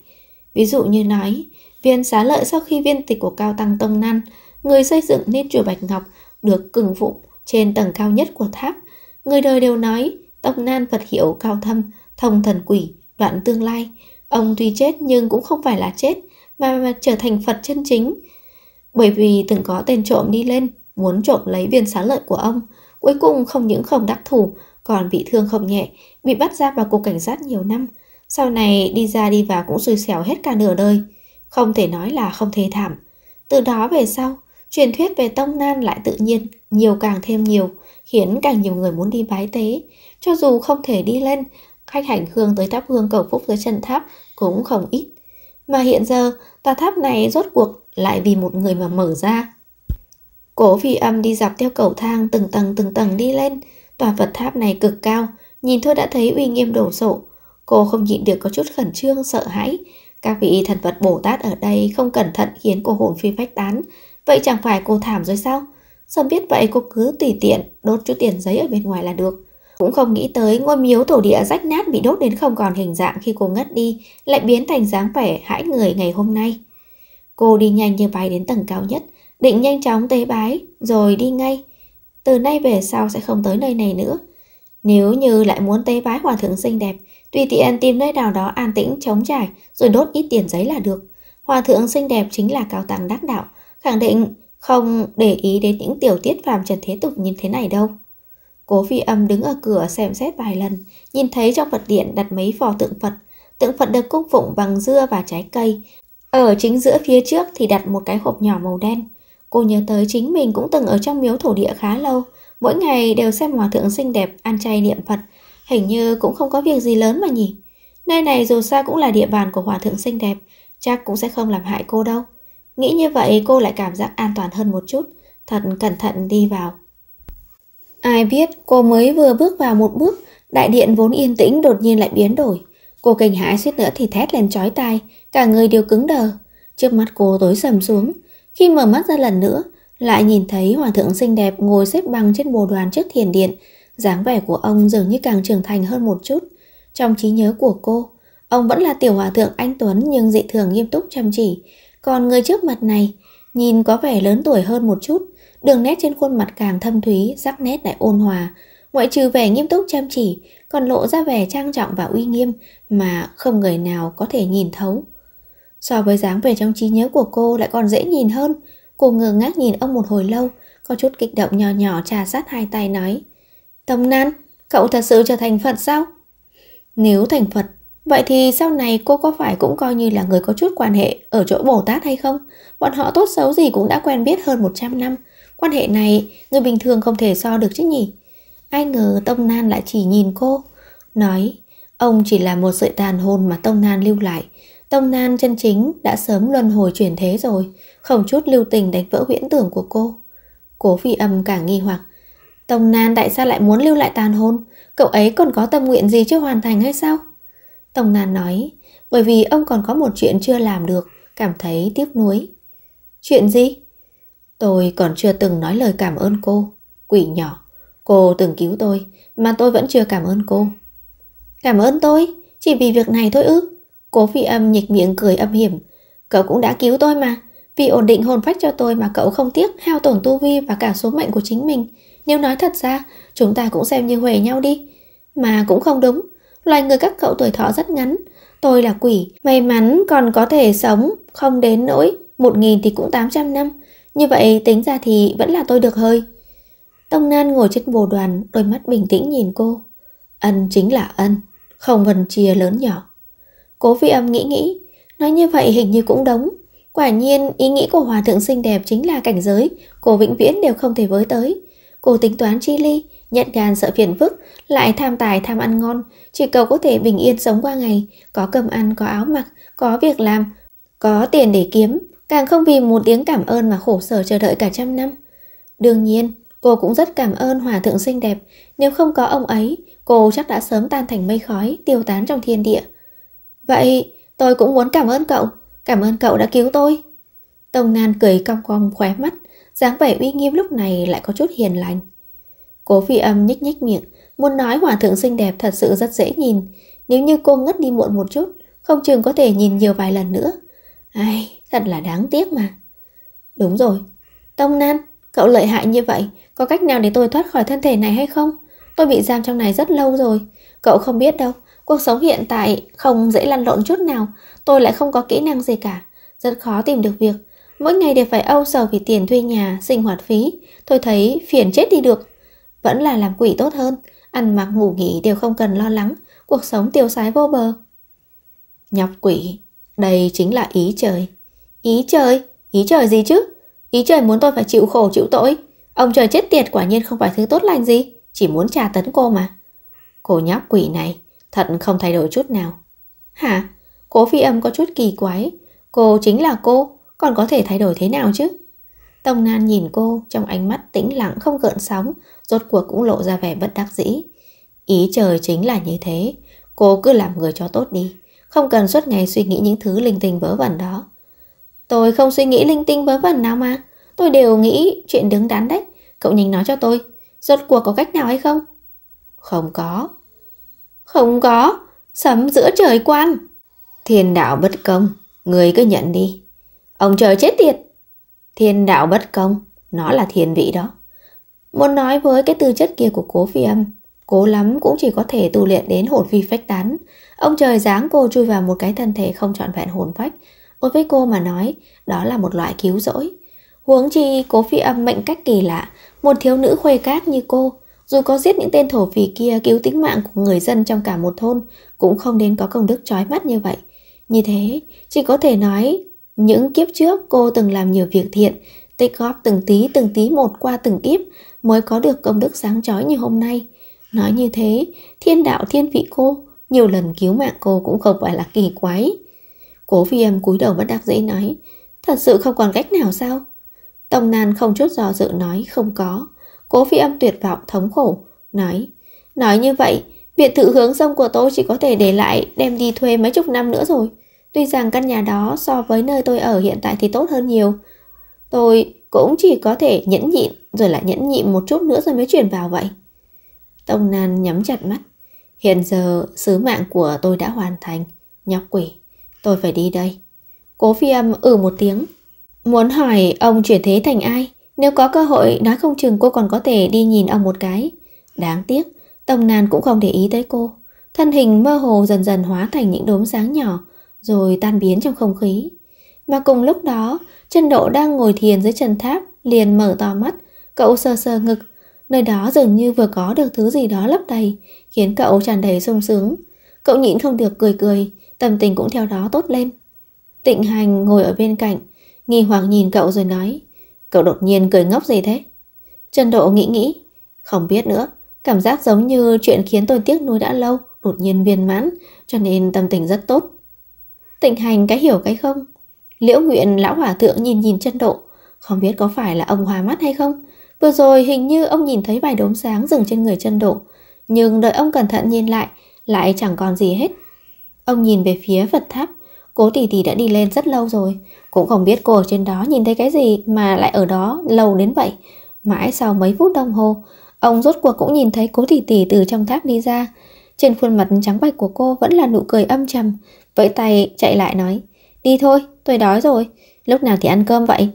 Ví dụ như nói, viên xá lợi sau khi viên tịch của Cao Tăng Tông Năn, người xây dựng nên chùa Bạch Ngọc được cừng phụng trên tầng cao nhất của tháp. Người đời đều nói, Tông Nan Phật hiệu cao thâm, thông thần quỷ, đoạn tương lai. Ông tuy chết nhưng cũng không phải là chết, mà, mà trở thành Phật chân chính, bởi vì từng có tên trộm đi lên, muốn trộm lấy viên xá lợi của ông, cuối cùng không những không đắc thủ, còn bị thương không nhẹ, bị bắt ra vào cục cảnh sát nhiều năm. Sau này đi ra đi vào cũng xui xẻo hết cả nửa đời, không thể nói là không thê thảm. Từ đó về sau, truyền thuyết về tông nan lại tự nhiên, nhiều càng thêm nhiều, khiến càng nhiều người muốn đi bái tế. Cho dù không thể đi lên, khách hành hương tới tháp hương cầu phúc dưới chân tháp cũng không ít mà hiện giờ tòa tháp này rốt cuộc lại vì một người mà mở ra. Cố phi âm đi dọc theo cầu thang từng tầng từng tầng đi lên, tòa phật tháp này cực cao, nhìn thôi đã thấy uy nghiêm đổ sộ. Cô không nhịn được có chút khẩn trương, sợ hãi. Các vị thần vật Bồ Tát ở đây không cẩn thận khiến cô hồn phi phách tán, vậy chẳng phải cô thảm rồi sao? Sầm biết vậy cô cứ tùy tiện đốt chút tiền giấy ở bên ngoài là được. Cũng không nghĩ tới ngôi miếu thổ địa rách nát bị đốt đến không còn hình dạng khi cô ngất đi, lại biến thành dáng vẻ hãi người ngày hôm nay. Cô đi nhanh như bay đến tầng cao nhất, định nhanh chóng tế bái, rồi đi ngay. Từ nay về sau sẽ không tới nơi này nữa. Nếu như lại muốn tế bái hòa thượng xinh đẹp, tùy tiện tìm nơi nào đó an tĩnh, trống trải, rồi đốt ít tiền giấy là được. Hòa thượng xinh đẹp chính là cao tăng đắc đạo, khẳng định không để ý đến những tiểu tiết phàm trần thế tục như thế này đâu. Cố phi âm đứng ở cửa xem xét vài lần, nhìn thấy trong vật điện đặt mấy phò tượng Phật. Tượng Phật được cung phụng bằng dưa và trái cây. Ở chính giữa phía trước thì đặt một cái hộp nhỏ màu đen. Cô nhớ tới chính mình cũng từng ở trong miếu thổ địa khá lâu, mỗi ngày đều xem hòa thượng xinh đẹp ăn chay niệm Phật, hình như cũng không có việc gì lớn mà nhỉ. Nơi này dù sao cũng là địa bàn của hòa thượng xinh đẹp, chắc cũng sẽ không làm hại cô đâu. Nghĩ như vậy cô lại cảm giác an toàn hơn một chút, thật cẩn thận đi vào. Ai biết cô mới vừa bước vào một bước, đại điện vốn yên tĩnh đột nhiên lại biến đổi. Cô kinh hãi suýt nữa thì thét lên chói tai, cả người đều cứng đờ. Trước mắt cô tối sầm xuống, khi mở mắt ra lần nữa, lại nhìn thấy hòa thượng xinh đẹp ngồi xếp bằng trên bồ đoàn trước thiền điện. dáng vẻ của ông dường như càng trưởng thành hơn một chút. Trong trí nhớ của cô, ông vẫn là tiểu hòa thượng anh Tuấn nhưng dị thường nghiêm túc chăm chỉ. Còn người trước mặt này, nhìn có vẻ lớn tuổi hơn một chút, Đường nét trên khuôn mặt càng thâm thúy, sắc nét lại ôn hòa, ngoại trừ vẻ nghiêm túc chăm chỉ, còn lộ ra vẻ trang trọng và uy nghiêm mà không người nào có thể nhìn thấu. So với dáng vẻ trong trí nhớ của cô lại còn dễ nhìn hơn, cô ngơ ngác nhìn ông một hồi lâu, có chút kích động nhỏ nhỏ trà sát hai tay nói. Tông nan, cậu thật sự trở thành Phật sao? Nếu thành Phật, vậy thì sau này cô có phải cũng coi như là người có chút quan hệ ở chỗ Bồ Tát hay không? Bọn họ tốt xấu gì cũng đã quen biết hơn 100 năm, Quan hệ này người bình thường không thể so được chứ nhỉ Ai ngờ Tông Nan lại chỉ nhìn cô Nói Ông chỉ là một sợi tàn hồn mà Tông Nan lưu lại Tông Nan chân chính đã sớm luân hồi chuyển thế rồi Không chút lưu tình đánh vỡ huyễn tưởng của cô Cố phi âm càng nghi hoặc Tông Nan tại sao lại muốn lưu lại tàn hồn Cậu ấy còn có tâm nguyện gì chưa hoàn thành hay sao Tông Nan nói Bởi vì ông còn có một chuyện chưa làm được Cảm thấy tiếc nuối Chuyện gì? Tôi còn chưa từng nói lời cảm ơn cô. Quỷ nhỏ, cô từng cứu tôi mà tôi vẫn chưa cảm ơn cô. Cảm ơn tôi? Chỉ vì việc này thôi ư? Cố phi âm nhịch miệng cười âm hiểm. Cậu cũng đã cứu tôi mà. Vì ổn định hồn phách cho tôi mà cậu không tiếc hao tổn tu vi và cả số mệnh của chính mình. Nếu nói thật ra, chúng ta cũng xem như huề nhau đi. Mà cũng không đúng. Loài người các cậu tuổi thọ rất ngắn. Tôi là quỷ, may mắn còn có thể sống không đến nỗi. Một nghìn thì cũng 800 năm. Như vậy tính ra thì vẫn là tôi được hơi. Tông Nan ngồi trên bồ đoàn, đôi mắt bình tĩnh nhìn cô. Ân chính là ân, không vần chia lớn nhỏ. Cố vi âm nghĩ nghĩ, nói như vậy hình như cũng đúng. Quả nhiên ý nghĩ của hòa thượng xinh đẹp chính là cảnh giới, cô vĩnh viễn đều không thể với tới. Cô tính toán chi ly, nhận gan sợ phiền phức, lại tham tài tham ăn ngon, chỉ cầu có thể bình yên sống qua ngày, có cơm ăn, có áo mặc, có việc làm, có tiền để kiếm, càng không vì một tiếng cảm ơn mà khổ sở chờ đợi cả trăm năm. Đương nhiên, cô cũng rất cảm ơn hòa thượng xinh đẹp, nếu không có ông ấy, cô chắc đã sớm tan thành mây khói, tiêu tán trong thiên địa. Vậy, tôi cũng muốn cảm ơn cậu, cảm ơn cậu đã cứu tôi. Tông Nan cười cong cong khóe mắt, dáng vẻ uy nghiêm lúc này lại có chút hiền lành. Cố phi âm nhích nhích miệng, muốn nói hòa thượng xinh đẹp thật sự rất dễ nhìn, nếu như cô ngất đi muộn một chút, không chừng có thể nhìn nhiều vài lần nữa. Ai, Thật là đáng tiếc mà. Đúng rồi, Tông Nan, cậu lợi hại như vậy, có cách nào để tôi thoát khỏi thân thể này hay không? Tôi bị giam trong này rất lâu rồi, cậu không biết đâu, cuộc sống hiện tại không dễ lăn lộn chút nào, tôi lại không có kỹ năng gì cả, rất khó tìm được việc. Mỗi ngày đều phải âu sầu vì tiền thuê nhà, sinh hoạt phí, tôi thấy phiền chết đi được. Vẫn là làm quỷ tốt hơn, ăn mặc ngủ nghỉ đều không cần lo lắng, cuộc sống tiêu sái vô bờ. Nhọc quỷ, đây chính là ý trời. Ý trời, ý trời gì chứ? Ý trời muốn tôi phải chịu khổ chịu tội. Ông trời chết tiệt quả nhiên không phải thứ tốt lành gì, chỉ muốn trà tấn cô mà. Cô nhóc quỷ này, thật không thay đổi chút nào. Hả? Cố phi âm có chút kỳ quái. Cô chính là cô, còn có thể thay đổi thế nào chứ? Tông Nan nhìn cô trong ánh mắt tĩnh lặng không gợn sóng, rốt cuộc cũng lộ ra vẻ bất đắc dĩ. Ý trời chính là như thế, cô cứ làm người cho tốt đi, không cần suốt ngày suy nghĩ những thứ linh tinh vớ vẩn đó. Tôi không suy nghĩ linh tinh vớ vẩn nào mà. Tôi đều nghĩ chuyện đứng đắn đấy. Cậu nhanh nói cho tôi, rốt cuộc có cách nào hay không? Không có. Không có, sấm giữa trời quang. Thiên đạo bất công, người cứ nhận đi. Ông trời chết tiệt. Thiên đạo bất công, nó là thiên vị đó. Muốn nói với cái tư chất kia của cố phi âm, cố lắm cũng chỉ có thể tu luyện đến hồn phi phách tán. Ông trời giáng cô chui vào một cái thân thể không trọn vẹn hồn phách, Đối với cô mà nói, đó là một loại cứu rỗi. Huống chi cố phi âm mệnh cách kỳ lạ, một thiếu nữ khuê cát như cô, dù có giết những tên thổ phỉ kia cứu tính mạng của người dân trong cả một thôn, cũng không đến có công đức trói mắt như vậy. Như thế, chỉ có thể nói, những kiếp trước cô từng làm nhiều việc thiện, tích góp từng tí từng tí một qua từng kiếp mới có được công đức sáng chói như hôm nay. Nói như thế, thiên đạo thiên vị cô, nhiều lần cứu mạng cô cũng không phải là kỳ quái. Cố viêm cúi đầu bất đắc dĩ nói Thật sự không còn cách nào sao Tông nan không chút do dự nói không có Cố phi âm tuyệt vọng thống khổ Nói Nói như vậy Biệt thự hướng sông của tôi chỉ có thể để lại Đem đi thuê mấy chục năm nữa rồi Tuy rằng căn nhà đó so với nơi tôi ở hiện tại thì tốt hơn nhiều Tôi cũng chỉ có thể nhẫn nhịn Rồi lại nhẫn nhịn một chút nữa rồi mới chuyển vào vậy Tông nan nhắm chặt mắt Hiện giờ sứ mạng của tôi đã hoàn thành Nhóc quỷ Tôi phải đi đây. Cố phi âm ừ một tiếng. Muốn hỏi ông chuyển thế thành ai? Nếu có cơ hội nói không chừng cô còn có thể đi nhìn ông một cái. Đáng tiếc, Tông nàn cũng không để ý tới cô. Thân hình mơ hồ dần dần hóa thành những đốm sáng nhỏ, rồi tan biến trong không khí. Mà cùng lúc đó, chân độ đang ngồi thiền dưới chân tháp, liền mở to mắt, cậu sờ sờ ngực. Nơi đó dường như vừa có được thứ gì đó lấp đầy, khiến cậu tràn đầy sung sướng. Cậu nhịn không được cười cười, Tâm tình cũng theo đó tốt lên Tịnh hành ngồi ở bên cạnh Nghi hoàng nhìn cậu rồi nói Cậu đột nhiên cười ngốc gì thế Trần Độ nghĩ nghĩ Không biết nữa Cảm giác giống như chuyện khiến tôi tiếc nuối đã lâu Đột nhiên viên mãn Cho nên tâm tình rất tốt Tịnh hành cái hiểu cái không Liễu nguyện lão hòa thượng nhìn nhìn chân độ Không biết có phải là ông hòa mắt hay không Vừa rồi hình như ông nhìn thấy vài đốm sáng dừng trên người chân độ Nhưng đợi ông cẩn thận nhìn lại Lại chẳng còn gì hết Ông nhìn về phía phật tháp, cố tỷ tỷ đã đi lên rất lâu rồi, cũng không biết cô ở trên đó nhìn thấy cái gì mà lại ở đó lâu đến vậy. Mãi sau mấy phút đồng hồ, ông rốt cuộc cũng nhìn thấy cố tỷ tỷ từ trong tháp đi ra. Trên khuôn mặt trắng bạch của cô vẫn là nụ cười âm trầm, vẫy tay chạy lại nói, đi thôi, tôi đói rồi, lúc nào thì ăn cơm vậy?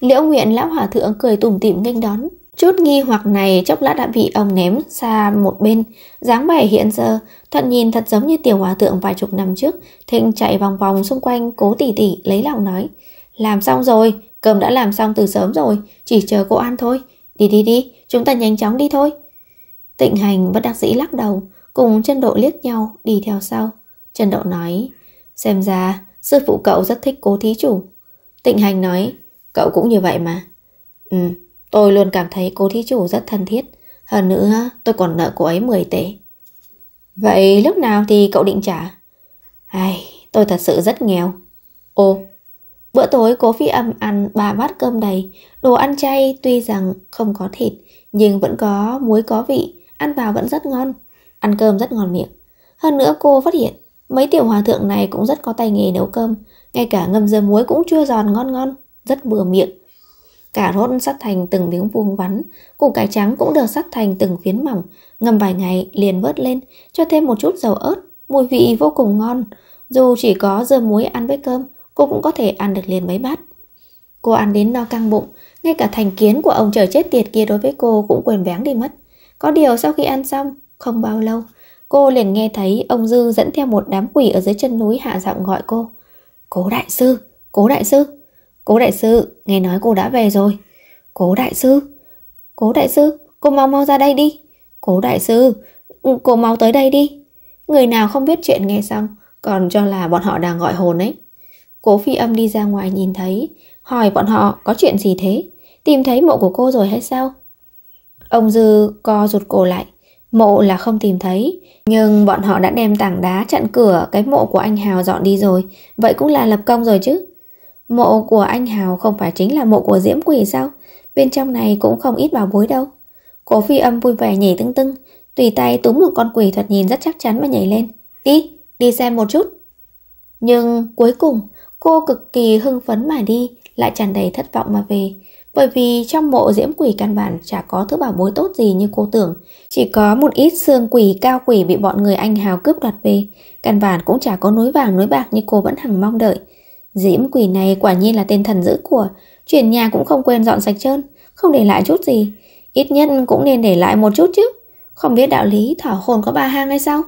Liễu Nguyện lão hỏa thượng cười tủm tỉm nghênh đón, Chút nghi hoặc này chốc lát đã bị ông ném xa một bên. dáng vẻ hiện giờ, thuận nhìn thật giống như tiểu hòa tượng vài chục năm trước. Thịnh chạy vòng vòng xung quanh cố tỉ tỉ lấy lòng nói. Làm xong rồi, cơm đã làm xong từ sớm rồi, chỉ chờ cô ăn thôi. Đi đi đi, chúng ta nhanh chóng đi thôi. Tịnh hành bất đắc dĩ lắc đầu, cùng chân độ liếc nhau đi theo sau. Chân độ nói, xem ra sư phụ cậu rất thích cố thí chủ. Tịnh hành nói, cậu cũng như vậy mà. Ừ. Tôi luôn cảm thấy cô thí chủ rất thân thiết Hơn nữa tôi còn nợ cô ấy 10 tệ Vậy lúc nào thì cậu định trả? Ai, tôi thật sự rất nghèo Ô, bữa tối cố phi âm ăn ba bát cơm đầy Đồ ăn chay tuy rằng không có thịt Nhưng vẫn có muối có vị Ăn vào vẫn rất ngon Ăn cơm rất ngon miệng Hơn nữa cô phát hiện Mấy tiểu hòa thượng này cũng rất có tay nghề nấu cơm Ngay cả ngâm dưa muối cũng chua giòn ngon ngon Rất vừa miệng Cà rốt sắt thành từng miếng vuông vắn, củ cải trắng cũng được sắt thành từng phiến mỏng, ngâm vài ngày liền vớt lên, cho thêm một chút dầu ớt, mùi vị vô cùng ngon. Dù chỉ có dưa muối ăn với cơm, cô cũng có thể ăn được liền mấy bát. Cô ăn đến no căng bụng, ngay cả thành kiến của ông trời chết tiệt kia đối với cô cũng quên béng đi mất. Có điều sau khi ăn xong, không bao lâu, cô liền nghe thấy ông Dư dẫn theo một đám quỷ ở dưới chân núi hạ giọng gọi cô. Cố đại sư, cố đại sư. Cố đại sư, nghe nói cô đã về rồi. Cố đại sư, cố đại sư, cô mau mau ra đây đi. Cố đại sư, ừ, cô mau tới đây đi. Người nào không biết chuyện nghe xong, còn cho là bọn họ đang gọi hồn ấy. Cố phi âm đi ra ngoài nhìn thấy, hỏi bọn họ có chuyện gì thế? Tìm thấy mộ của cô rồi hay sao? Ông Dư co rụt cổ lại, mộ là không tìm thấy, nhưng bọn họ đã đem tảng đá chặn cửa cái mộ của anh Hào dọn đi rồi, vậy cũng là lập công rồi chứ. Mộ của anh Hào không phải chính là mộ của diễm quỷ sao? Bên trong này cũng không ít bảo bối đâu. Cố phi âm vui vẻ nhảy tưng tưng, tùy tay túm một con quỷ thuật nhìn rất chắc chắn và nhảy lên. Đi, đi xem một chút. Nhưng cuối cùng, cô cực kỳ hưng phấn mà đi, lại tràn đầy thất vọng mà về. Bởi vì trong mộ diễm quỷ căn bản chả có thứ bảo bối tốt gì như cô tưởng. Chỉ có một ít xương quỷ cao quỷ bị bọn người anh hào cướp đoạt về. Căn bản cũng chả có núi vàng núi bạc như cô vẫn hằng mong đợi. Diễm quỷ này quả nhiên là tên thần dữ của, chuyển nhà cũng không quên dọn sạch trơn, không để lại chút gì, ít nhất cũng nên để lại một chút chứ. Không biết đạo lý thỏ hồn có bà hang hay sao?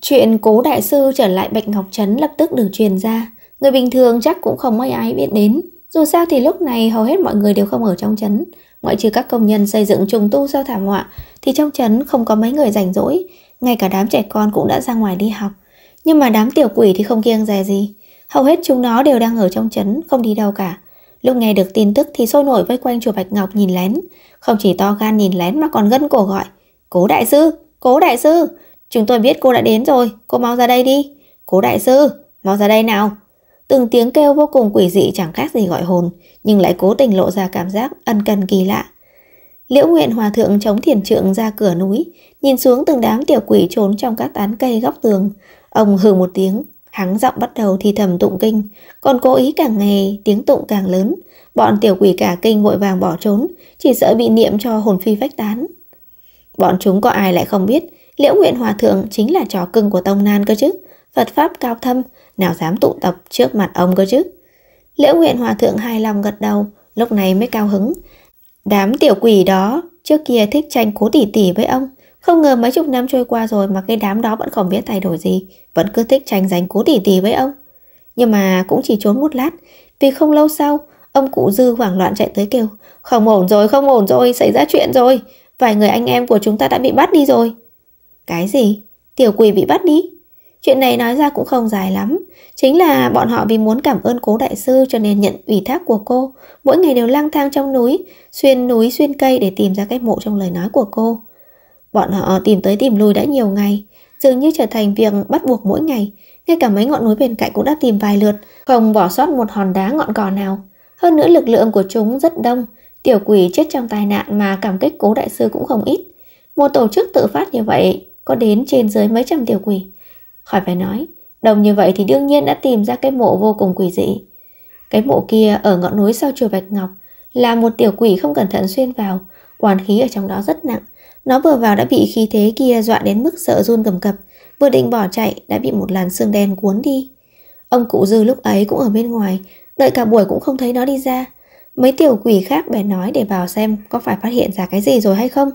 Chuyện cố đại sư trở lại Bạch Ngọc Trấn lập tức được truyền ra. Người bình thường chắc cũng không mấy ai biết đến. Dù sao thì lúc này hầu hết mọi người đều không ở trong trấn. Ngoại trừ các công nhân xây dựng trùng tu sau thảm họa thì trong trấn không có mấy người rảnh rỗi. Ngay cả đám trẻ con cũng đã ra ngoài đi học. Nhưng mà đám tiểu quỷ thì không kiêng dè gì, hầu hết chúng nó đều đang ở trong chấn, không đi đâu cả. Lúc nghe được tin tức thì sôi nổi vây quanh chùa Bạch Ngọc nhìn lén, không chỉ to gan nhìn lén mà còn gân cổ gọi. Cố đại sư, cố đại sư, chúng tôi biết cô đã đến rồi, cô mau ra đây đi. Cố đại sư, mau ra đây nào. Từng tiếng kêu vô cùng quỷ dị chẳng khác gì gọi hồn, nhưng lại cố tình lộ ra cảm giác ân cần kỳ lạ. Liễu Nguyện Hòa Thượng chống thiền trượng ra cửa núi, nhìn xuống từng đám tiểu quỷ trốn trong các tán cây góc tường, Ông hừ một tiếng, hắn giọng bắt đầu thì thầm tụng kinh, còn cố ý càng ngày tiếng tụng càng lớn, bọn tiểu quỷ cả kinh vội vàng bỏ trốn, chỉ sợ bị niệm cho hồn phi vách tán. Bọn chúng có ai lại không biết, Liễu Nguyện Hòa Thượng chính là trò cưng của Tông Nan cơ chứ, Phật Pháp cao thâm, nào dám tụ tập trước mặt ông cơ chứ. Liễu Nguyện Hòa Thượng hài lòng gật đầu, lúc này mới cao hứng. Đám tiểu quỷ đó trước kia thích tranh cố tỉ tỉ với ông, không ngờ mấy chục năm trôi qua rồi mà cái đám đó vẫn không biết thay đổi gì, vẫn cứ thích tranh giành cố tỉ tỉ với ông. Nhưng mà cũng chỉ trốn một lát, vì không lâu sau, ông cụ dư hoảng loạn chạy tới kêu, không ổn rồi, không ổn rồi, xảy ra chuyện rồi, vài người anh em của chúng ta đã bị bắt đi rồi. Cái gì? Tiểu quỷ bị bắt đi? Chuyện này nói ra cũng không dài lắm, chính là bọn họ vì muốn cảm ơn cố đại sư cho nên nhận ủy thác của cô, mỗi ngày đều lang thang trong núi, xuyên núi xuyên cây để tìm ra cái mộ trong lời nói của cô. Bọn họ tìm tới tìm lui đã nhiều ngày, dường như trở thành việc bắt buộc mỗi ngày, ngay cả mấy ngọn núi bên cạnh cũng đã tìm vài lượt, không bỏ sót một hòn đá ngọn cỏ nào. Hơn nữa lực lượng của chúng rất đông, tiểu quỷ chết trong tai nạn mà cảm kích cố đại sư cũng không ít. Một tổ chức tự phát như vậy có đến trên dưới mấy trăm tiểu quỷ. Khỏi phải nói, đông như vậy thì đương nhiên đã tìm ra cái mộ vô cùng quỷ dị. Cái mộ kia ở ngọn núi sau chùa Bạch Ngọc là một tiểu quỷ không cẩn thận xuyên vào, quản khí ở trong đó rất nặng, nó vừa vào đã bị khí thế kia dọa đến mức sợ run cầm cập, vừa định bỏ chạy đã bị một làn xương đen cuốn đi. Ông cụ dư lúc ấy cũng ở bên ngoài, đợi cả buổi cũng không thấy nó đi ra. Mấy tiểu quỷ khác bèn nói để vào xem có phải phát hiện ra cái gì rồi hay không.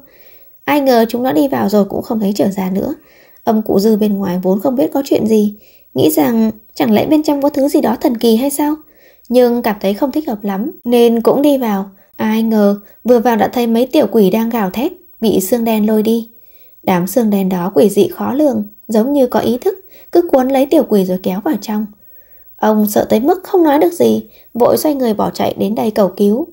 Ai ngờ chúng nó đi vào rồi cũng không thấy trở ra nữa. Ông cụ dư bên ngoài vốn không biết có chuyện gì, nghĩ rằng chẳng lẽ bên trong có thứ gì đó thần kỳ hay sao? Nhưng cảm thấy không thích hợp lắm nên cũng đi vào. Ai ngờ vừa vào đã thấy mấy tiểu quỷ đang gào thét bị xương đen lôi đi. Đám xương đen đó quỷ dị khó lường, giống như có ý thức, cứ cuốn lấy tiểu quỷ rồi kéo vào trong. Ông sợ tới mức không nói được gì, vội xoay người bỏ chạy đến đây cầu cứu.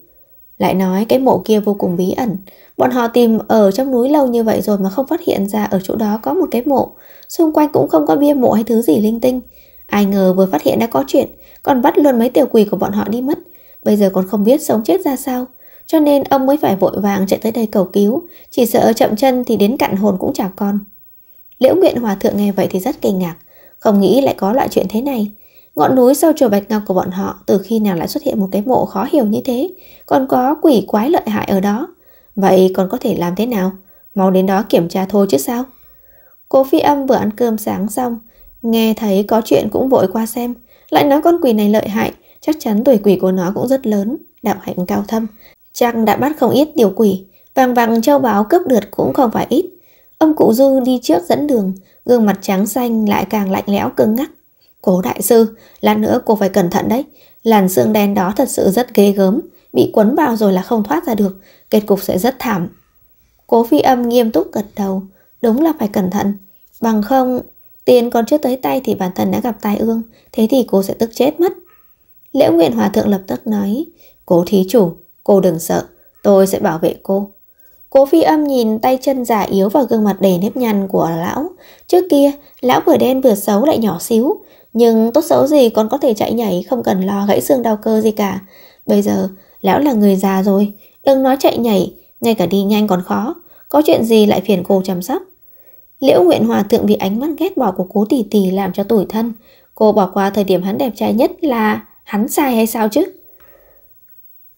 Lại nói cái mộ kia vô cùng bí ẩn, bọn họ tìm ở trong núi lâu như vậy rồi mà không phát hiện ra ở chỗ đó có một cái mộ, xung quanh cũng không có bia mộ hay thứ gì linh tinh. Ai ngờ vừa phát hiện đã có chuyện, còn bắt luôn mấy tiểu quỷ của bọn họ đi mất, bây giờ còn không biết sống chết ra sao, cho nên ông mới phải vội vàng chạy tới đây cầu cứu, chỉ sợ chậm chân thì đến cạn hồn cũng chả còn. Liễu Nguyện Hòa Thượng nghe vậy thì rất kinh ngạc, không nghĩ lại có loại chuyện thế này. Ngọn núi sau chùa Bạch Ngọc của bọn họ từ khi nào lại xuất hiện một cái mộ khó hiểu như thế, còn có quỷ quái lợi hại ở đó. Vậy còn có thể làm thế nào? Mau đến đó kiểm tra thôi chứ sao? Cô phi âm vừa ăn cơm sáng xong, nghe thấy có chuyện cũng vội qua xem, lại nói con quỷ này lợi hại, chắc chắn tuổi quỷ của nó cũng rất lớn, đạo hạnh cao thâm, Chắc đã bắt không ít tiểu quỷ, vàng vàng châu báu cướp được cũng không phải ít. Ông cụ Du đi trước dẫn đường, gương mặt trắng xanh lại càng lạnh lẽo cứng ngắc. Cố đại sư, lát nữa cô phải cẩn thận đấy. Làn xương đen đó thật sự rất ghê gớm, bị quấn vào rồi là không thoát ra được, kết cục sẽ rất thảm. Cố phi âm nghiêm túc gật đầu, đúng là phải cẩn thận. Bằng không, tiền còn chưa tới tay thì bản thân đã gặp tai ương, thế thì cô sẽ tức chết mất. Lễ nguyện hòa thượng lập tức nói, cố thí chủ, Cô đừng sợ, tôi sẽ bảo vệ cô. Cố phi âm nhìn tay chân già yếu vào gương mặt đầy nếp nhăn của lão. Trước kia, lão vừa đen vừa xấu lại nhỏ xíu. Nhưng tốt xấu gì còn có thể chạy nhảy không cần lo gãy xương đau cơ gì cả. Bây giờ, lão là người già rồi. Đừng nói chạy nhảy, ngay cả đi nhanh còn khó. Có chuyện gì lại phiền cô chăm sóc. Liễu Nguyện Hòa thượng bị ánh mắt ghét bỏ của cố tỷ tỷ làm cho tủi thân. Cô bỏ qua thời điểm hắn đẹp trai nhất là hắn sai hay sao chứ?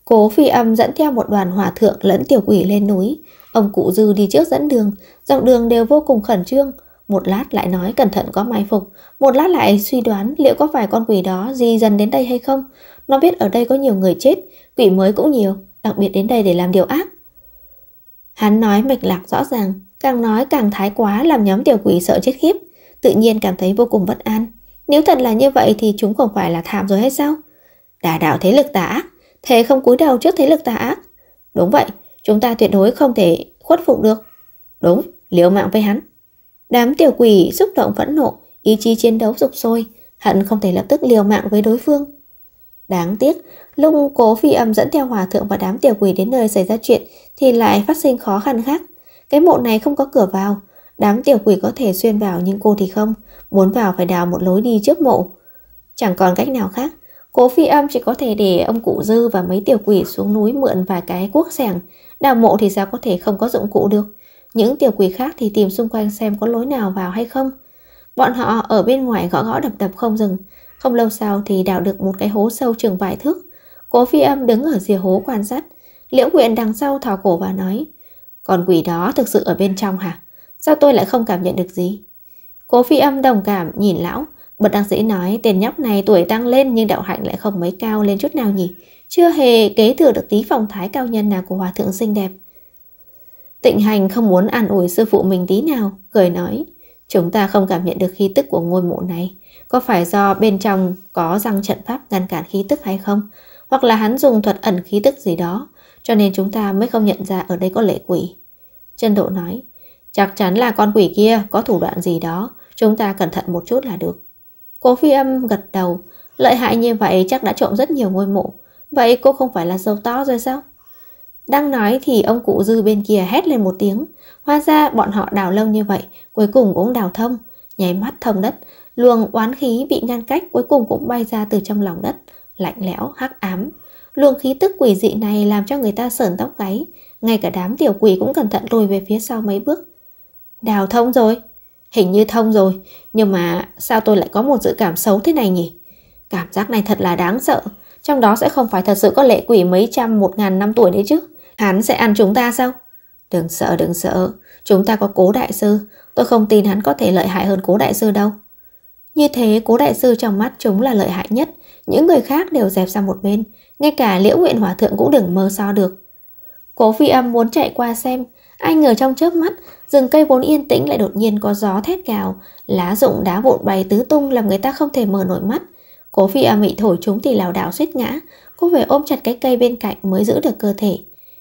Cố phi âm dẫn theo một đoàn hòa thượng lẫn tiểu quỷ lên núi. Ông cụ dư đi trước dẫn đường, dọc đường đều vô cùng khẩn trương. Một lát lại nói cẩn thận có mai phục, một lát lại suy đoán liệu có phải con quỷ đó di dần đến đây hay không. Nó biết ở đây có nhiều người chết, quỷ mới cũng nhiều, đặc biệt đến đây để làm điều ác. Hắn nói mạch lạc rõ ràng, càng nói càng thái quá làm nhóm tiểu quỷ sợ chết khiếp, tự nhiên cảm thấy vô cùng bất an. Nếu thật là như vậy thì chúng không phải là thảm rồi hay sao? Đà đạo thế lực tà ác, thề không cúi đầu trước thế lực tà ác. Đúng vậy, chúng ta tuyệt đối không thể khuất phục được. Đúng, liều mạng với hắn. Đám tiểu quỷ xúc động phẫn nộ, ý chí chiến đấu rục sôi, hận không thể lập tức liều mạng với đối phương. Đáng tiếc, lúc cố phi âm dẫn theo hòa thượng và đám tiểu quỷ đến nơi xảy ra chuyện thì lại phát sinh khó khăn khác. Cái mộ này không có cửa vào, đám tiểu quỷ có thể xuyên vào nhưng cô thì không, muốn vào phải đào một lối đi trước mộ. Chẳng còn cách nào khác, Cố phi âm chỉ có thể để ông cụ dư và mấy tiểu quỷ xuống núi mượn vài cái cuốc sẻng. Đào mộ thì sao có thể không có dụng cụ được. Những tiểu quỷ khác thì tìm xung quanh xem có lối nào vào hay không. Bọn họ ở bên ngoài gõ gõ đập đập không dừng. Không lâu sau thì đào được một cái hố sâu chừng vài thước. Cố phi âm đứng ở rìa hố quan sát. Liễu quyện đằng sau thò cổ và nói. Còn quỷ đó thực sự ở bên trong hả? Sao tôi lại không cảm nhận được gì? Cố phi âm đồng cảm nhìn lão, Bật đăng sĩ nói tiền nhóc này tuổi tăng lên nhưng đạo hạnh lại không mấy cao lên chút nào nhỉ. Chưa hề kế thừa được tí phong thái cao nhân nào của hòa thượng xinh đẹp. Tịnh hành không muốn an ủi sư phụ mình tí nào, cười nói. Chúng ta không cảm nhận được khí tức của ngôi mộ này. Có phải do bên trong có răng trận pháp ngăn cản khí tức hay không? Hoặc là hắn dùng thuật ẩn khí tức gì đó, cho nên chúng ta mới không nhận ra ở đây có lệ quỷ. chân Độ nói, chắc chắn là con quỷ kia có thủ đoạn gì đó, chúng ta cẩn thận một chút là được. Cố phi âm gật đầu, lợi hại như vậy chắc đã trộm rất nhiều ngôi mộ. Vậy cô không phải là dâu to rồi sao? Đang nói thì ông cụ dư bên kia hét lên một tiếng. Hóa ra bọn họ đào lâu như vậy, cuối cùng cũng đào thông. Nháy mắt thông đất, luồng oán khí bị ngăn cách cuối cùng cũng bay ra từ trong lòng đất. Lạnh lẽo, hắc ám. Luồng khí tức quỷ dị này làm cho người ta sờn tóc gáy. Ngay cả đám tiểu quỷ cũng cẩn thận lùi về phía sau mấy bước. Đào thông rồi, Hình như thông rồi, nhưng mà sao tôi lại có một dự cảm xấu thế này nhỉ? Cảm giác này thật là đáng sợ, trong đó sẽ không phải thật sự có lệ quỷ mấy trăm một ngàn năm tuổi đấy chứ. Hắn sẽ ăn chúng ta sao? Đừng sợ, đừng sợ, chúng ta có cố đại sư, tôi không tin hắn có thể lợi hại hơn cố đại sư đâu. Như thế cố đại sư trong mắt chúng là lợi hại nhất, những người khác đều dẹp sang một bên, ngay cả liễu nguyện hòa thượng cũng đừng mơ so được. Cố phi âm muốn chạy qua xem, anh ngờ trong chớp mắt, rừng cây vốn yên tĩnh lại đột nhiên có gió thét gào, lá rụng đá vụn bay tứ tung làm người ta không thể mở nổi mắt. Cố phi a bị thổi chúng thì lảo đảo suýt ngã, cô phải ôm chặt cái cây bên cạnh mới giữ được cơ thể.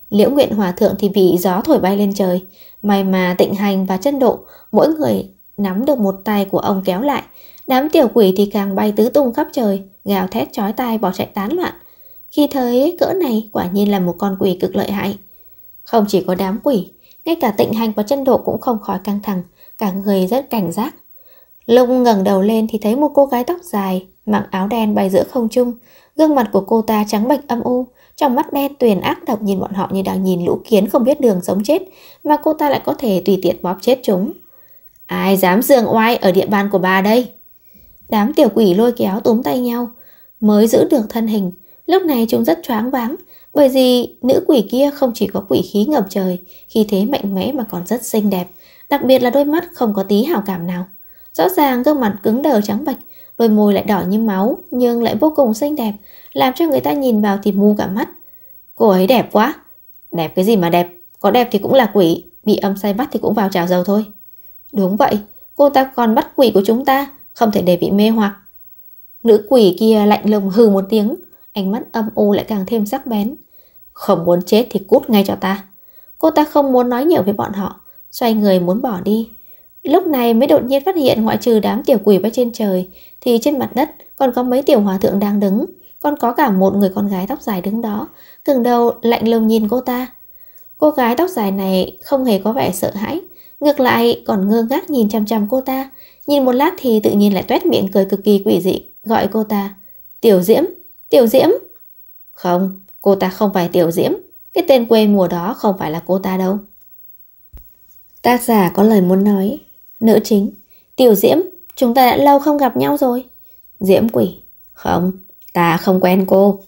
Liễu Nguyện Hòa Thượng thì bị gió thổi bay lên trời. May mà tịnh hành và chân độ, mỗi người nắm được một tay của ông kéo lại. Đám tiểu quỷ thì càng bay tứ tung khắp trời, gào thét chói tai bỏ chạy tán loạn. Khi thấy cỡ này quả nhiên là một con quỷ cực lợi hại. Không chỉ có đám quỷ, ngay cả tịnh hành và chân độ cũng không khỏi căng thẳng, cả người rất cảnh giác. Lúc ngẩng đầu lên thì thấy một cô gái tóc dài, mặc áo đen bay giữa không trung, gương mặt của cô ta trắng bệch âm u, trong mắt đen tuyền ác độc nhìn bọn họ như đang nhìn lũ kiến không biết đường sống chết, mà cô ta lại có thể tùy tiện bóp chết chúng. Ai dám dường oai ở địa bàn của bà đây? Đám tiểu quỷ lôi kéo túm tay nhau, mới giữ được thân hình, lúc này chúng rất choáng váng, bởi vì nữ quỷ kia không chỉ có quỷ khí ngập trời, khí thế mạnh mẽ mà còn rất xinh đẹp, đặc biệt là đôi mắt không có tí hào cảm nào. Rõ ràng gương mặt cứng đờ trắng bạch, đôi môi lại đỏ như máu nhưng lại vô cùng xinh đẹp, làm cho người ta nhìn vào thì mù cả mắt. Cô ấy đẹp quá. Đẹp cái gì mà đẹp, có đẹp thì cũng là quỷ, bị âm sai bắt thì cũng vào trào dầu thôi. Đúng vậy, cô ta còn bắt quỷ của chúng ta, không thể để bị mê hoặc. Nữ quỷ kia lạnh lùng hừ một tiếng, ánh mắt âm u lại càng thêm sắc bén. Không muốn chết thì cút ngay cho ta. Cô ta không muốn nói nhiều với bọn họ, xoay người muốn bỏ đi. Lúc này mới đột nhiên phát hiện ngoại trừ đám tiểu quỷ bay trên trời, thì trên mặt đất còn có mấy tiểu hòa thượng đang đứng, còn có cả một người con gái tóc dài đứng đó, cường đầu lạnh lùng nhìn cô ta. Cô gái tóc dài này không hề có vẻ sợ hãi, ngược lại còn ngơ ngác nhìn chăm chăm cô ta, nhìn một lát thì tự nhiên lại tuét miệng cười cực kỳ quỷ dị, gọi cô ta. Tiểu Diễm Tiểu Diễm? Không, cô ta không phải Tiểu Diễm. Cái tên quê mùa đó không phải là cô ta đâu. Tác giả có lời muốn nói. Nữ chính. Tiểu Diễm, chúng ta đã lâu không gặp nhau rồi. Diễm quỷ. Không, ta không quen cô.